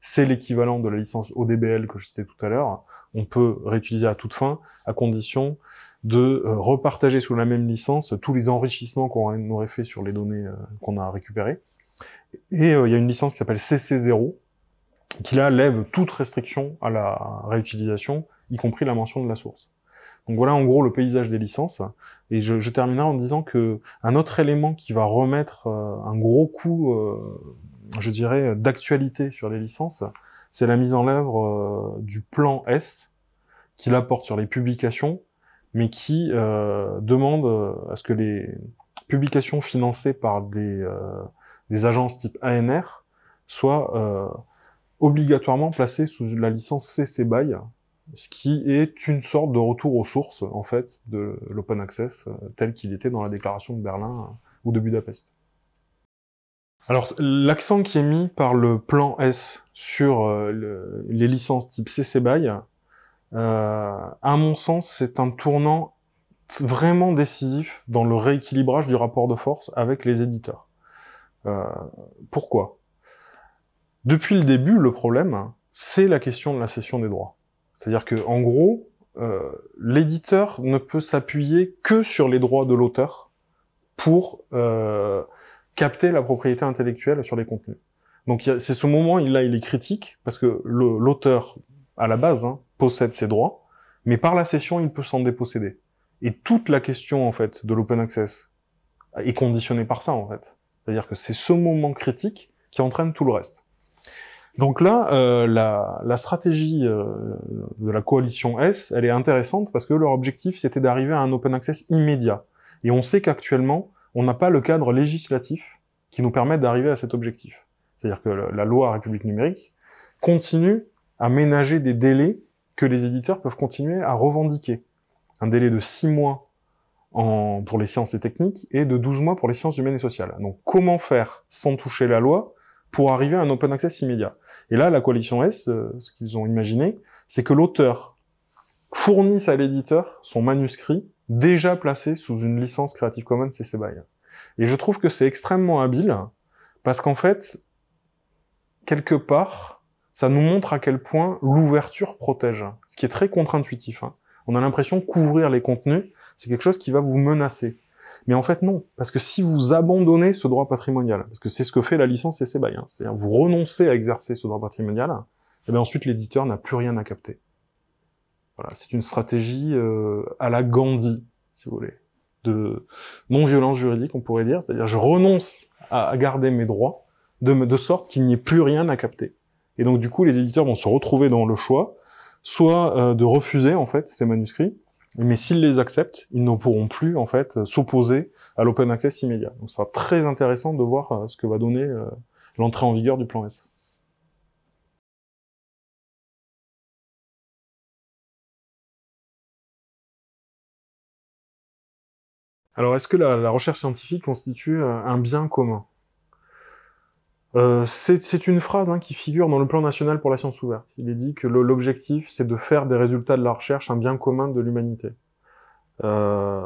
c'est l'équivalent de la licence ODBL que je citais tout à l'heure, on peut réutiliser à toute fin, à condition de euh, repartager sous la même licence tous les enrichissements qu'on aurait fait sur les données euh, qu'on a récupérées. Et euh, il y a une licence qui s'appelle CC0, qui là lève toute restriction à la réutilisation, y compris la mention de la source. Donc voilà en gros le paysage des licences. Et je, je terminerai en disant que un autre élément qui va remettre un gros coup, je dirais, d'actualité sur les licences, c'est la mise en œuvre du plan S qui l'apporte sur les publications mais qui euh, demande euh, à ce que les publications financées par des, euh, agences type ANR soient obligatoirement placées sous la licence CC BY, ce qui est une sorte de retour aux sources en fait de l'open access tel qu'il était dans la déclaration de Berlin ou de Budapest. Alors, l'accent qui est mis par le plan S sur les licences type CC BY euh, à mon sens, c'est un tournant vraiment décisif dans le rééquilibrage du rapport de force avec les éditeurs. Euh, pourquoi Depuis le début, le problème, c'est la question de la cession des droits. C'est-à-dire que, en gros, euh, l'éditeur ne peut s'appuyer que sur les droits de l'auteur pour euh, capter la propriété intellectuelle sur les contenus. Donc c'est ce moment, il, là, il est critique, parce que l'auteur, à la base, hein, possède ses droits, mais par la cession, il peut s'en déposséder. Et toute la question, en fait, de l'open access est conditionnée par ça, en fait. C'est-à-dire que c'est ce moment critique qui entraîne tout le reste. Donc là, euh, la, la, stratégie euh, de la coalition S, elle est intéressante parce que leur objectif, c'était d'arriver à un open access immédiat. Et on sait qu'actuellement, on n'a pas le cadre législatif qui nous permet d'arriver à cet objectif. C'est-à-dire que la loi République numérique continue à ménager des délais que les éditeurs peuvent continuer à revendiquer. Un délai de 6 mois en, pour les sciences et techniques et de 12 mois pour les sciences humaines et sociales. Donc comment faire sans toucher la loi pour arriver à un open access immédiat Et là, la coalition S, euh, ce qu'ils ont imaginé, c'est que l'auteur fournisse à l'éditeur son manuscrit déjà placé sous une licence Creative Commons CC BY. Et je trouve que c'est extrêmement habile parce qu'en fait, quelque part, ça nous montre à quel point l'ouverture protège, ce qui est très contre-intuitif. Hein. On a l'impression couvrir les contenus, c'est quelque chose qui va vous menacer. Mais en fait, non. Parce que si vous abandonnez ce droit patrimonial, parce que c'est ce que fait la licence et hein, ses c'est-à-dire vous renoncez à exercer ce droit patrimonial, et eh bien ensuite l'éditeur n'a plus rien à capter. Voilà, c'est une stratégie euh, à la Gandhi, si vous voulez, de non-violence juridique, on pourrait dire. C'est-à-dire, je renonce à, garder mes droits de, de sorte qu'il n'y ait plus rien à capter. Et donc du coup, les éditeurs vont se retrouver dans le choix, soit euh, de refuser en fait ces manuscrits, mais s'ils les acceptent, ils ne pourront plus en fait euh, s'opposer à l'open access immédiat. Donc ça sera très intéressant de voir euh, ce que va donner l'entrée en vigueur du plan S. Alors, est-ce que la, recherche scientifique constitue un bien commun euh, c'est une phrase hein, qui figure dans le plan national pour la science ouverte. Il est dit que l'objectif, c'est de faire des résultats de la recherche un bien commun de l'humanité. Euh,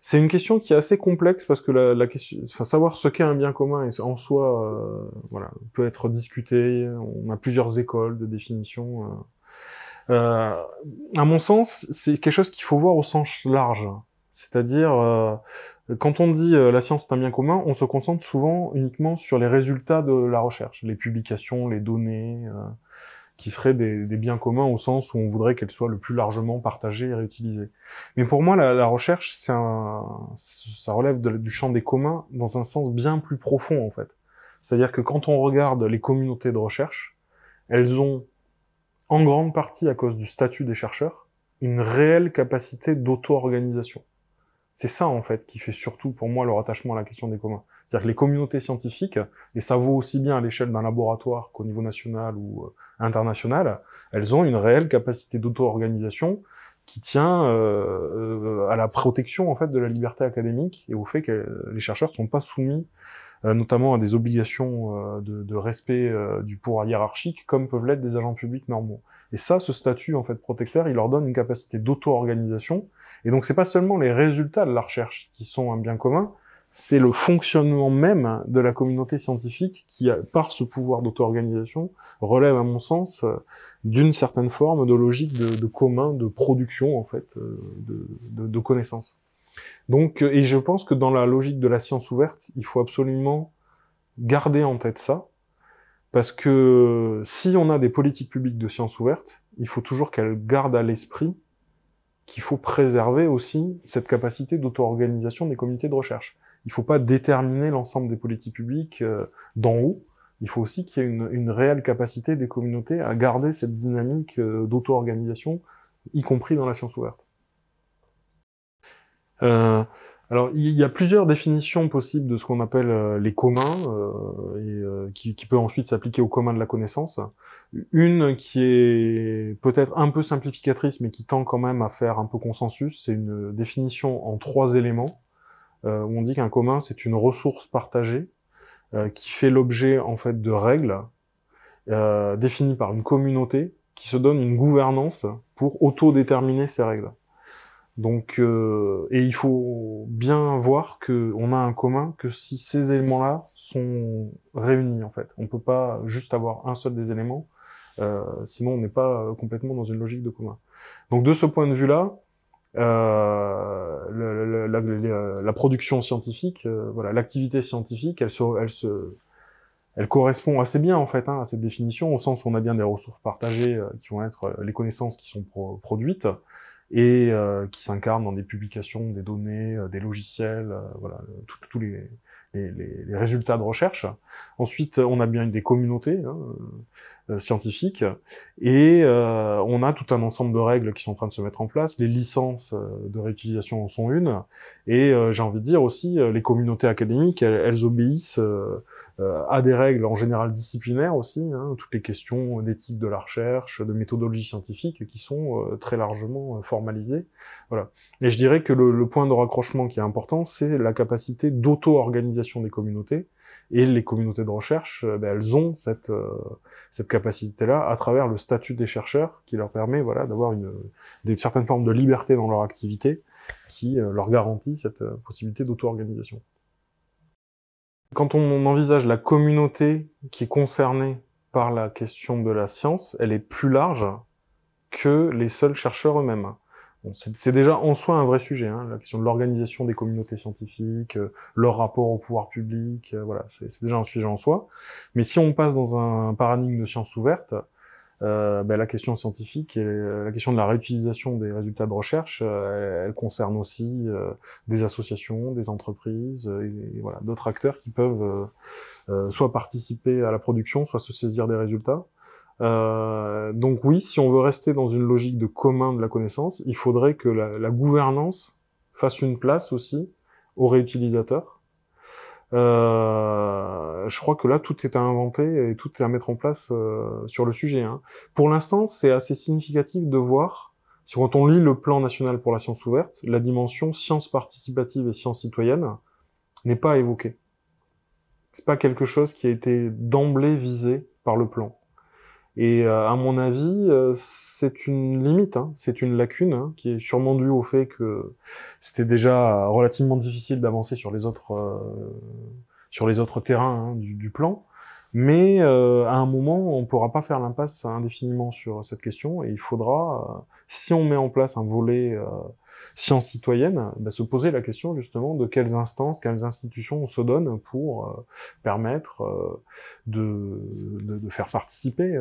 c'est une question qui est assez complexe parce que la, la question, enfin, savoir ce qu'est un bien commun en soi, euh, voilà, peut être discuté. On a plusieurs écoles de définition. Euh. euh à mon sens, c'est quelque chose qu'il faut voir au sens large, c'est-à-dire euh, quand on dit euh, la science est un bien commun, on se concentre souvent uniquement sur les résultats de la recherche, les publications, les données, euh, qui seraient des, biens communs au sens où on voudrait qu'elles soient le plus largement partagées et réutilisées. Mais pour moi, la, recherche, un, ça relève du champ des communs dans un sens bien plus profond en fait. C'est-à-dire que quand on regarde les communautés de recherche, elles ont en grande partie à cause du statut des chercheurs, une réelle capacité d'auto-organisation. C'est ça, en fait, qui fait surtout pour moi leur attachement à la question des communs. C'est-à-dire que les communautés scientifiques, et ça vaut aussi bien à l'échelle d'un laboratoire qu'au niveau national ou euh, international, elles ont une réelle capacité d'auto-organisation qui tient euh, euh, à la protection en fait de la liberté académique et au fait que les chercheurs ne sont pas soumis notamment à des obligations de, de, respect du pouvoir hiérarchique comme peuvent l'être des agents publics normaux. Et ça, ce statut en fait protecteur, il leur donne une capacité d'auto-organisation et donc c'est pas seulement les résultats de la recherche qui sont un bien commun, c'est le fonctionnement même de la communauté scientifique qui, euh, par ce pouvoir d'auto-organisation, relève, à mon sens, euh, d'une certaine forme de logique de, commun, de production, en fait, euh, de, de, connaissances. Donc, et je pense que dans la logique de la science ouverte, il faut absolument garder en tête ça, parce que si on a des politiques publiques de science ouverte, il faut toujours qu'elles gardent à l'esprit qu'il faut préserver aussi cette capacité d'auto-organisation des communautés de recherche. Il ne faut pas déterminer l'ensemble des politiques publiques euh, d'en haut. Il faut aussi qu'il y ait une, réelle capacité des communautés à garder cette dynamique euh, d'auto-organisation, y compris dans la science ouverte. Euh, alors, il y a plusieurs définitions possibles de ce qu'on appelle euh, les communs, euh, et, euh, qui, qui, peut ensuite s'appliquer aux communs de la connaissance. Une qui est peut-être un peu simplificatrice, mais qui tend quand même à faire un peu consensus, c'est une définition en trois éléments, où on dit qu'un commun, c'est une ressource partagée, qui fait l'objet en fait de règles, définies par une communauté, qui se donne une gouvernance pour autodéterminer ces règles. Donc, euh, et il faut bien voir que on a un commun que si ces éléments-là sont réunis en fait, on peut pas juste avoir un seul des éléments, euh, sinon on n'est pas euh, complètement dans une logique de commun. Donc de ce point de vue-là, euh, la, production scientifique, voilà, l'activité scientifique, elle se, elle se, elle correspond assez bien en fait hein, à cette définition au sens où on a bien des ressources partagées qui vont être les connaissances qui sont produites et euh, qui s'incarne dans des publications, des données, euh, des logiciels, euh, voilà, tous les, résultats de recherche. Ensuite, on a bien des communautés. Hein, euh, scientifique. Et euh, on a tout un ensemble de règles qui sont en train de se mettre en place. Les licences euh, de réutilisation en sont une. Et j'ai envie de dire aussi, les communautés académiques, elles, obéissent à des règles en général disciplinaires aussi. Hein. toutes les questions d'éthique de la recherche, de méthodologie scientifique qui sont très largement formalisées. Voilà. Et je dirais que le point de raccrochement qui est important, c'est la capacité d'auto-organisation des communautés et les communautés de recherche, euh, ben, elles ont cette, euh, cette capacité-là à travers le statut des chercheurs qui leur permet voilà, d'avoir une, une, certaine forme de liberté dans leur activité qui euh, leur garantit cette possibilité d'auto-organisation. Quand on envisage la communauté qui est concernée par la question de la science, elle est plus large que les seuls chercheurs eux-mêmes c'est déjà en soi un vrai sujet, hein, la question de l'organisation des communautés scientifiques, euh, leur rapport au pouvoir public, euh, voilà, c'est déjà un sujet en soi. Mais si on passe dans un paradigme de science ouverte, euh, ben, la question scientifique et la question de la réutilisation des résultats de recherche, elle, concerne aussi des associations, des entreprises, et, voilà, d'autres acteurs qui peuvent soit participer à la production, soit se saisir des résultats. Euh, donc oui, si on veut rester dans une logique de commun de la connaissance, il faudrait que la, la gouvernance fasse une place aussi aux réutilisateurs. Euh, je crois que là, tout est à inventer et tout est à mettre en place euh, sur le sujet. Hein. Pour l'instant, c'est assez significatif de voir, si quand on lit le plan national pour la science ouverte, la dimension science participative et science citoyenne n'est pas évoquée. C'est pas quelque chose qui a été d'emblée visé par le plan. Et euh, à mon avis, euh, c'est une limite, hein. c'est une lacune hein, qui est sûrement due au fait que c'était déjà relativement difficile d'avancer sur les autres euh, sur les autres terrains hein, du, plan. Mais euh, à un moment, on ne pourra pas faire l'impasse indéfiniment sur cette question et il faudra, euh, si on met en place un volet euh, science citoyenne, eh ben, se poser la question justement de quelles instances, quelles institutions on se donne pour euh, permettre de, de, faire participer.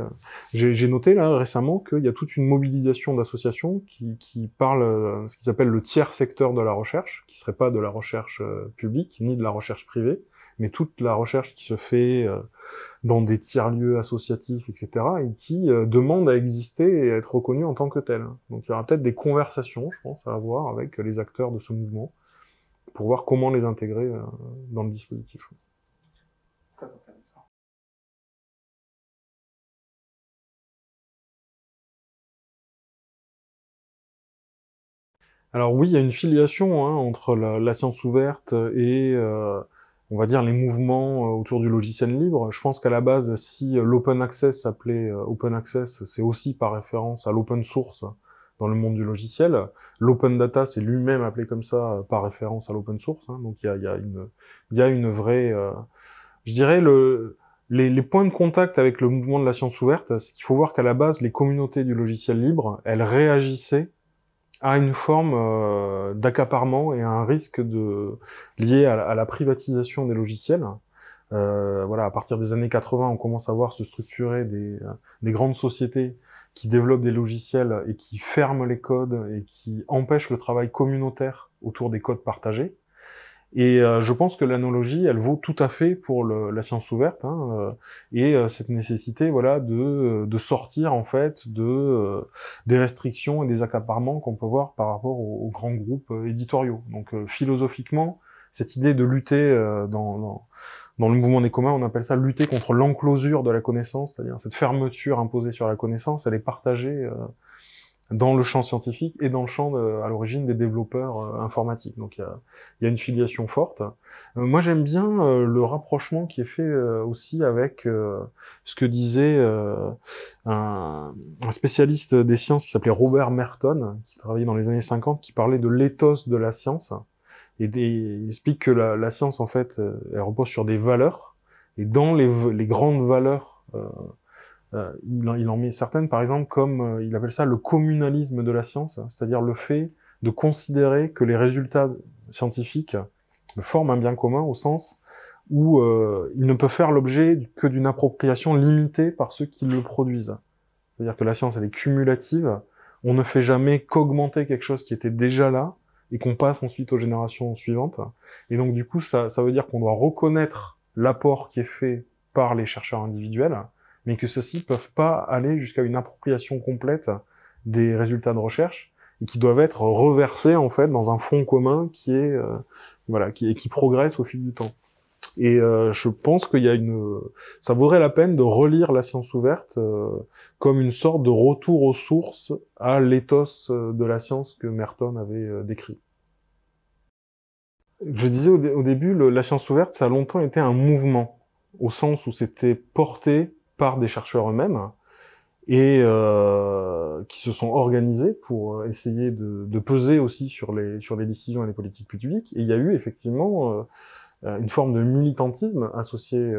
J'ai noté là récemment qu'il y a toute une mobilisation d'associations qui, qui parlent ce qui s'appelle le tiers secteur de la recherche, qui ne serait pas de la recherche publique ni de la recherche privée, mais toute la recherche qui se fait euh, dans des tiers-lieux associatifs, etc., et qui euh, demande à exister et à être reconnue en tant que telle. Donc il y aura peut-être des conversations, je pense, à avoir avec les acteurs de ce mouvement, pour voir comment les intégrer euh, dans le dispositif. Alors oui, il y a une filiation hein, entre la, science ouverte et on va dire, les mouvements euh, autour du logiciel libre. Je pense qu'à la base, si euh, l'open access s'appelait euh, open access, c'est aussi par référence à l'open source dans le monde du logiciel. L'open data, c'est lui-même appelé comme ça par référence à l'open source. Hein. donc il y a, une vraie... je dirais les, points de contact avec le mouvement de la science ouverte, c'est qu'il faut voir qu'à la base, les communautés du logiciel libre, elles réagissaient à une forme euh, d'accaparement et à un risque de lié à, la privatisation des logiciels. Euh, voilà, à partir des années 80, on commence à voir se structurer des, euh, des grandes sociétés qui développent des logiciels et qui ferment les codes et qui empêchent le travail communautaire autour des codes partagés. Et euh, je pense que l'analogie, elle vaut tout à fait pour le, la science ouverte hein, euh, et euh, cette nécessité, voilà, de, de sortir en fait de des restrictions et des accaparements qu'on peut voir par rapport aux, grands groupes éditoriaux. Donc philosophiquement, cette idée de lutter dans, dans, dans le mouvement des communs, on appelle ça lutter contre l'enclosure de la connaissance, c'est-à-dire cette fermeture imposée sur la connaissance, elle est partagée dans le champ scientifique et dans le champ de, à l'origine des développeurs euh, informatiques. Donc il y a, une filiation forte. Euh, moi j'aime bien euh, le rapprochement qui est fait aussi avec ce que disait un, un, spécialiste des sciences qui s'appelait Robert Merton, qui travaillait dans les années 50, qui parlait de l'éthos de la science. Et des, il explique que la, la, science en fait elle repose sur des valeurs et dans les, les grandes valeurs euh, il, en met certaines, par exemple, comme euh, il appelle ça le communalisme de la science, c'est-à-dire le fait de considérer que les résultats scientifiques forment un bien commun au sens où euh, il ne peut faire l'objet que d'une appropriation limitée par ceux qui le produisent. C'est-à-dire que la science, elle est cumulative, on ne fait jamais qu'augmenter quelque chose qui était déjà là, et qu'on passe ensuite aux générations suivantes. Et donc du coup, ça veut dire qu'on doit reconnaître l'apport qui est fait par les chercheurs individuels, mais que ceux-ci peuvent pas aller jusqu'à une appropriation complète des résultats de recherche et qui doivent être reversés en fait dans un fonds commun qui est euh, voilà qui et qui progresse au fil du temps. Et euh, je pense qu'il y a une, ça vaudrait la peine de relire la science ouverte euh, comme une sorte de retour aux sources à l'éthos de la science que Merton avait décrit. Je disais au, début, la science ouverte, ça a longtemps été un mouvement, au sens où c'était porté par des chercheurs eux-mêmes et euh, qui se sont organisés pour euh, essayer de, peser aussi sur les, sur les décisions et les politiques publiques. Et il y a eu effectivement euh, une forme de militantisme associé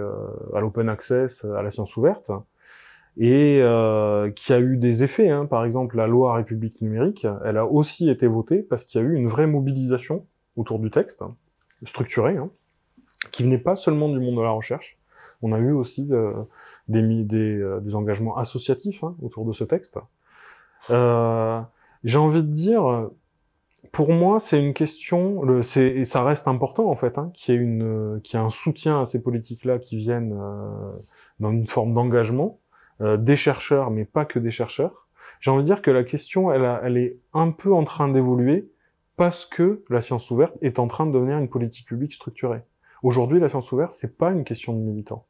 à l'open access, à la science ouverte, et qui a eu des effets. Hein. Par exemple, la loi République numérique, elle a aussi été votée parce qu'il y a eu une vraie mobilisation autour du texte, hein, structurée, hein, qui venait pas seulement du monde de la recherche. On a eu aussi des, des, euh, des engagements associatifs hein, autour de ce texte. Euh, J'ai envie de dire, pour moi, c'est une question, le, et ça reste important en fait, hein, qu'il y, ait une, y un soutien à ces politiques-là qui viennent euh, dans une forme d'engagement, euh, des chercheurs, mais pas que des chercheurs. J'ai envie de dire que la question, elle, elle est un peu en train d'évoluer parce que la science ouverte est en train de devenir une politique publique structurée. Aujourd'hui, la science ouverte, c'est pas une question de militants.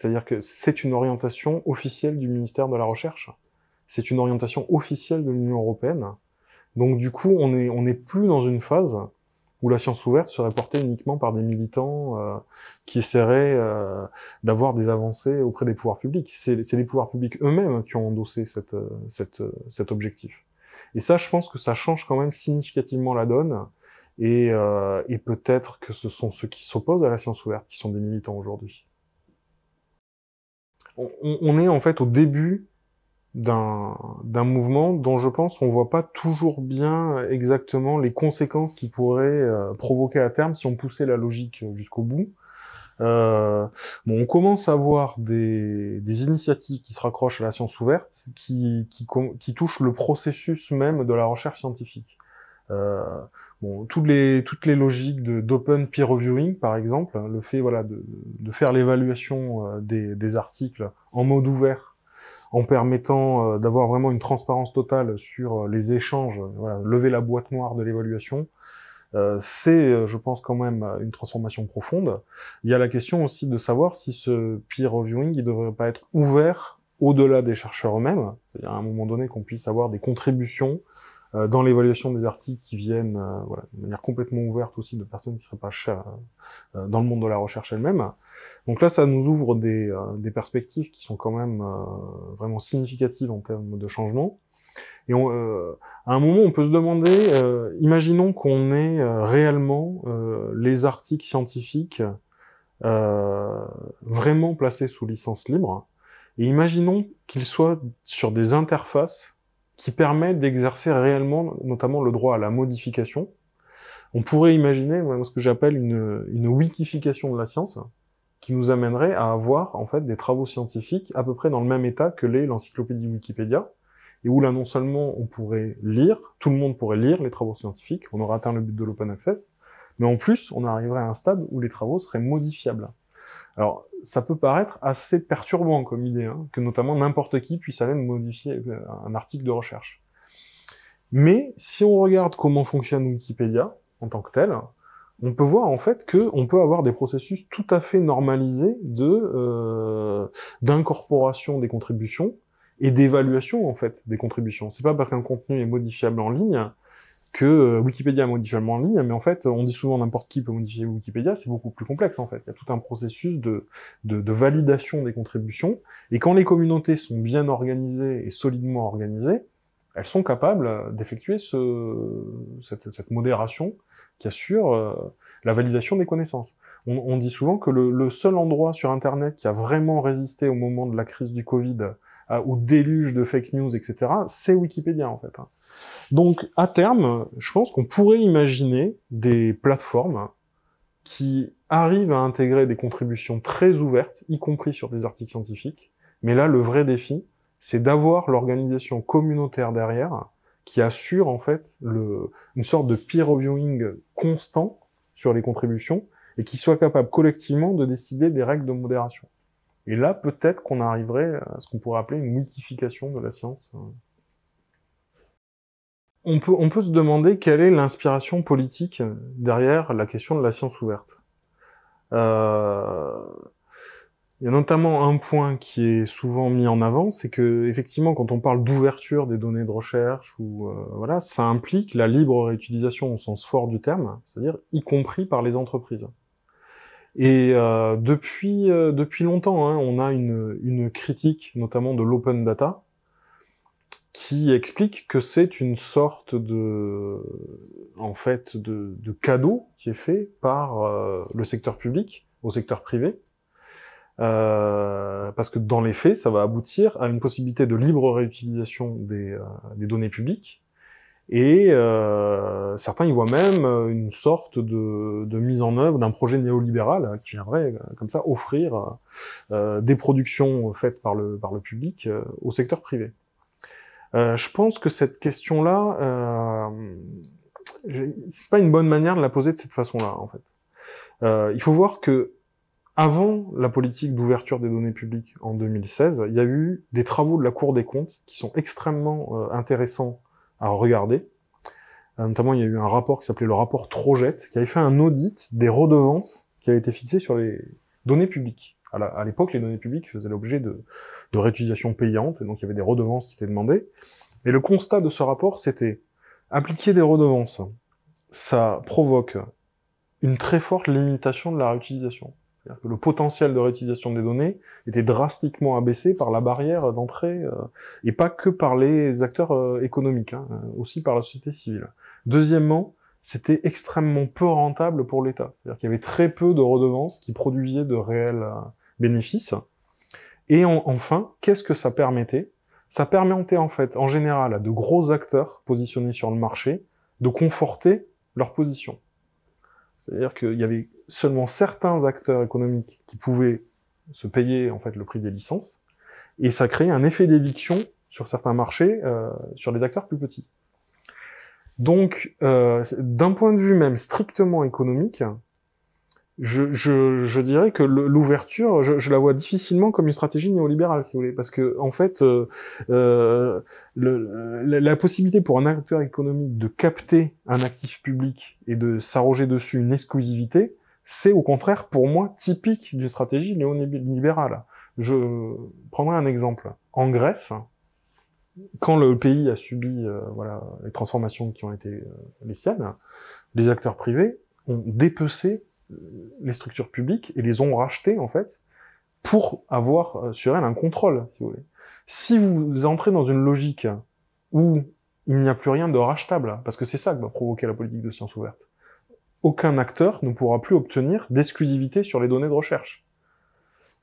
C'est-à-dire que c'est une orientation officielle du ministère de la Recherche, c'est une orientation officielle de l'Union européenne. Donc du coup, on n'est plus dans une phase où la science ouverte serait portée uniquement par des militants euh, qui essaieraient euh, d'avoir des avancées auprès des pouvoirs publics. C'est, les pouvoirs publics eux-mêmes qui ont endossé euh, cet objectif. Et ça, je pense que ça change quand même significativement la donne. et peut-être que ce sont ceux qui s'opposent à la science ouverte qui sont des militants aujourd'hui on, est en fait au début d'un mouvement dont je pense on voit pas toujours bien exactement les conséquences qu'il pourrait euh, provoquer à terme si on poussait la logique jusqu'au bout. Euh, on commence à voir des, initiatives qui se raccrochent à la science ouverte, qui, qui, touchent le processus même de la recherche scientifique. Euh, toutes les toutes les logiques d'open peer reviewing, par exemple, hein, le fait voilà de, faire l'évaluation euh, des, articles en mode ouvert, en permettant euh, d'avoir vraiment une transparence totale sur euh, les échanges, lever la boîte noire de l'évaluation, c'est, je pense, quand même une transformation profonde. Il y a la question aussi de savoir si ce peer reviewing, il devrait pas être ouvert au-delà des chercheurs eux-mêmes, c'est-à-dire à un moment donné qu'on puisse avoir des contributions euh, dans l'évaluation des articles qui viennent euh, voilà, de manière complètement ouverte aussi de personnes qui ne seraient pas euh, dans le monde de la recherche elle-même. Donc là, ça nous ouvre des, des perspectives qui sont quand même vraiment significatives en termes de changement. Et à un moment, on peut se demander, imaginons qu'on ait réellement les articles scientifiques vraiment placés sous licence libre, et imaginons qu'ils soient sur des interfaces qui permet d'exercer réellement, notamment le droit à la modification. On pourrait imaginer ce que j'appelle une, une wikification de la science, qui nous amènerait à avoir en fait des travaux scientifiques à peu près dans le même état que l'est l'encyclopédie Wikipédia, et où là non seulement on pourrait lire, tout le monde pourrait lire les travaux scientifiques, on aura atteint le but de l'open access, mais en plus on arriverait à un stade où les travaux seraient modifiables. Alors, ça peut paraître assez perturbant comme idée, hein, que notamment n'importe qui puisse aller modifier euh, un article de recherche. Mais si on regarde comment fonctionne Wikipédia en tant que tel, on peut voir en fait qu'on peut avoir des processus tout à fait normalisés de euh, d'incorporation des contributions et d'évaluation en fait des contributions. C'est pas parce qu'un contenu est modifiable en ligne que euh, Wikipédia modifie en ligne, mais en fait, on dit souvent n'importe qui peut modifier Wikipédia, c'est beaucoup plus complexe en fait. Il y a tout un processus de, de, validation des contributions, et quand les communautés sont bien organisées et solidement organisées, elles sont capables d'effectuer ce, cette, modération qui assure euh, la validation des connaissances. On, dit souvent que le, le, seul endroit sur Internet qui a vraiment résisté au moment de la crise du Covid euh, ou déluge de fake news, etc., c'est Wikipédia en fait. Hein. Donc à terme, je pense qu'on pourrait imaginer des plateformes qui arrivent à intégrer des contributions très ouvertes, y compris sur des articles scientifiques. Mais là, le vrai défi, c'est d'avoir l'organisation communautaire derrière qui assure en fait une sorte de peer reviewing constant sur les contributions et qui soit capable collectivement de décider des règles de modération. Et là, peut-être qu'on arriverait à ce qu'on pourrait appeler une multiplication de la science. On peut, se demander quelle est l'inspiration politique derrière la question de la science ouverte. Euh, il y a notamment un point qui est souvent mis en avant, c'est que effectivement, quand on parle d'ouverture des données de recherche, euh, voilà, ça implique la libre réutilisation au sens fort du terme, c'est-à-dire y compris par les entreprises. Et euh, depuis, euh, depuis longtemps, hein, on a une, une, critique, notamment de l'open data, qui explique que c'est une sorte de, en fait, de, cadeau qui est fait par euh, le secteur public au secteur privé. parce que dans les faits, ça va aboutir à une possibilité de libre réutilisation des, des données publiques, et euh, certains y voient même euh, une sorte de, mise en œuvre d'un projet néolibéral euh, qui viendrait euh, comme ça offrir des productions faites par le, par le public au secteur privé. je pense que cette question-là, c'est pas une bonne manière de la poser de cette façon-là, en fait. il faut voir que avant la politique d'ouverture des données publiques en 2016, il y a eu des travaux de la Cour des comptes qui sont extrêmement intéressants à regarder. Euh, notamment, il y a eu un rapport qui s'appelait le rapport Trojette qui avait fait un audit des redevances qui avaient été fixées sur les données publiques. À l'époque, les données publiques faisaient l'objet de, de réutilisation payante, et donc il y avait des redevances qui étaient demandées. Et le constat de ce rapport, c'était appliquer des redevances, ça provoque une très forte limitation de la réutilisation que le potentiel de réutilisation des données était drastiquement abaissé par la barrière d'entrée, euh, et pas que par les acteurs euh, économiques, hein, euh, aussi par la société civile. Deuxièmement, c'était extrêmement peu rentable pour l'État. C'est-à-dire qu'il y avait très peu de redevances qui produisaient de réels bénéfices. Et enfin, qu'est-ce que ça permettait Ça permettait en fait, en général, à de gros acteurs positionnés sur le marché de conforter leur position. C'est-à-dire qu'il y avait seulement certains acteurs économiques qui pouvaient se payer en fait le prix des licences, et ça crée un effet d'éviction sur certains marchés, euh, sur les acteurs plus petits. Donc, euh, d'un point de vue même strictement économique, je, je, dirais que l'ouverture, je, la vois difficilement comme une stratégie néolibérale, si vous voulez, parce que en fait, euh, le, la, possibilité pour un acteur économique de capter un actif public et de s'arroger dessus une exclusivité, c'est au contraire pour moi typique d'une stratégie néolibérale. Je prendrai un exemple. En Grèce, quand le pays a subi euh, voilà, les transformations qui ont été euh, les siennes, les acteurs privés ont dépecé euh, les structures publiques et les ont rachetées en fait pour avoir sur elles un contrôle, si vous voulez. Si vous entrez dans une logique où il n'y a plus rien de rachetable, parce que c'est ça que va provoquer la politique de science ouverte, aucun acteur ne pourra plus obtenir d'exclusivité sur les données de recherche.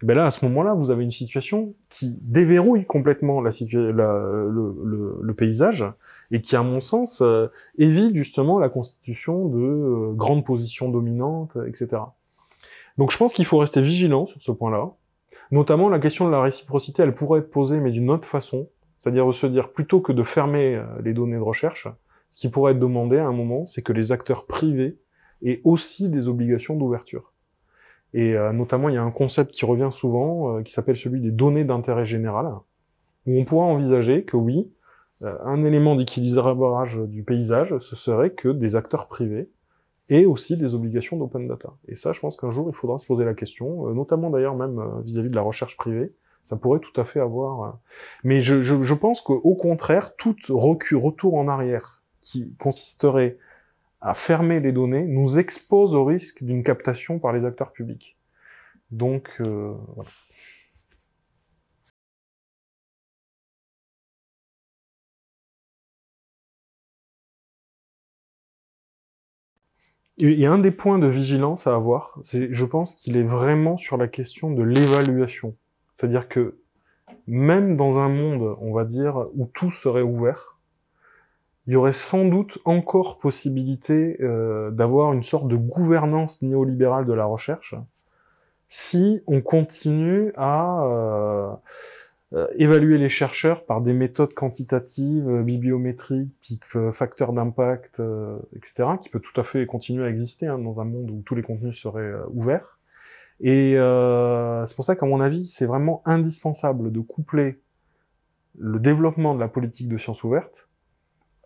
Ben là, à ce moment-là, vous avez une situation qui déverrouille complètement la le, paysage et qui, à mon sens, euh, évite justement la constitution de euh, grandes positions dominantes, etc. Donc je pense qu'il faut rester vigilant sur ce point-là. Notamment, la question de la réciprocité, elle pourrait être posée, mais d'une autre façon. C'est-à-dire se dire, plutôt que de fermer euh, les données de recherche, ce qui pourrait être demandé à un moment, c'est que les acteurs privés et aussi des obligations d'ouverture. Et euh, notamment, il y a un concept qui revient souvent, euh, qui s'appelle celui des données d'intérêt général, où on pourra envisager que oui, euh, un élément d'équilibrage du paysage, ce serait que des acteurs privés et aussi des obligations d'open data. Et ça, je pense qu'un jour, il faudra se poser la question, notamment d'ailleurs même vis-à-vis de la recherche privée, ça pourrait tout à fait avoir... Mais je, je, je pense qu'au contraire, tout recul, retour en arrière qui consisterait à fermer les données nous expose au risque d'une captation par les acteurs publics. Donc, euh, voilà. Il y a un des points de vigilance à avoir, c'est, je pense qu'il est vraiment sur la question de l'évaluation. C'est-à-dire que même dans un monde, on va dire, où tout serait ouvert, il y aurait sans doute encore possibilité euh, d'avoir une sorte de gouvernance néolibérale de la recherche si on continue à euh, euh, évaluer les chercheurs par des méthodes quantitatives, bibliométriques, facteurs d'impact, etc., qui peut tout à fait continuer à exister hein, dans un monde où tous les contenus seraient ouverts. Et c'est pour ça qu'à mon avis, c'est vraiment indispensable de coupler le développement de la politique de sciences ouvertes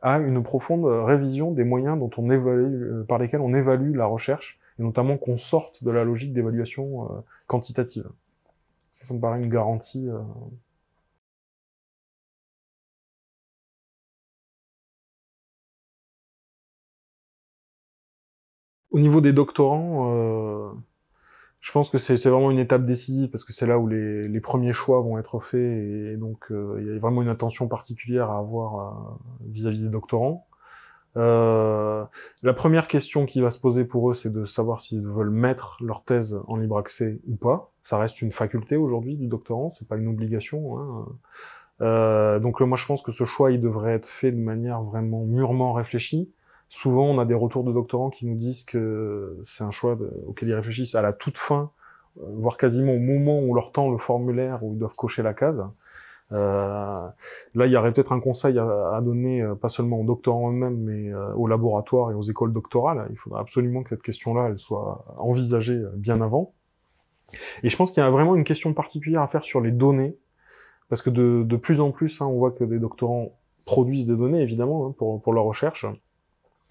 à une profonde révision des moyens dont on euh, par lesquels on évalue la recherche, et notamment qu'on sorte de la logique d'évaluation euh, quantitative. Ça, ça me paraît une garantie. Euh. Au niveau des doctorants, je pense que c'est vraiment une étape décisive parce que c'est là où les, premiers choix vont être faits et, donc euh, il y a vraiment une attention particulière à avoir euh, vis-à-vis des doctorants. Euh, la première question qui va se poser pour eux, c'est de savoir s'ils veulent mettre leur thèse en libre accès ou pas. Ça reste une faculté aujourd'hui du doctorant, c'est pas une obligation. Hein. donc moi je pense que ce choix il devrait être fait de manière vraiment mûrement réfléchie Souvent, on a des retours de doctorants qui nous disent que c'est un choix auquel ils réfléchissent à la toute fin, euh, voire quasiment au moment où leur tend le formulaire où ils doivent cocher la case. Euh, là, il y aurait peut-être un conseil à, donner, euh, pas seulement aux doctorants eux-mêmes, mais aux laboratoires et aux écoles doctorales. Il faudra absolument que cette question-là, elle soit envisagée bien avant. Et je pense qu'il y a vraiment une question particulière à faire sur les données, parce que de, plus en plus, hein, on voit que des doctorants produisent des données, évidemment, hein, pour leur recherche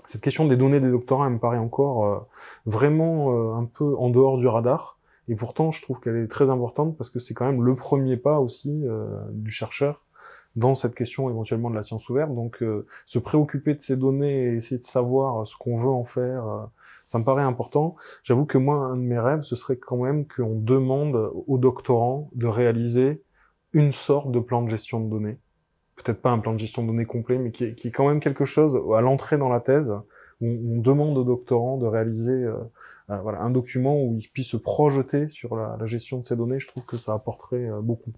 cette question des données des doctorats me paraît encore euh, vraiment euh, un peu en dehors du radar. Et pourtant, je trouve qu'elle est très importante parce que c'est quand même le premier pas aussi euh, du chercheur dans cette question éventuellement de la science ouverte. Donc, se préoccuper de ces données et essayer de savoir ce qu'on veut en faire, ça me paraît important. J'avoue que moi, un de mes rêves, ce serait quand même qu'on demande aux doctorants de réaliser une sorte de plan de gestion de données peut-être pas un plan de gestion de données complet, mais qui est, quand même quelque chose à l'entrée dans la thèse où on, demande au doctorants de réaliser euh, euh, un document où il puisse se projeter sur la, gestion de ces données. Je trouve que ça apporterait euh, beaucoup.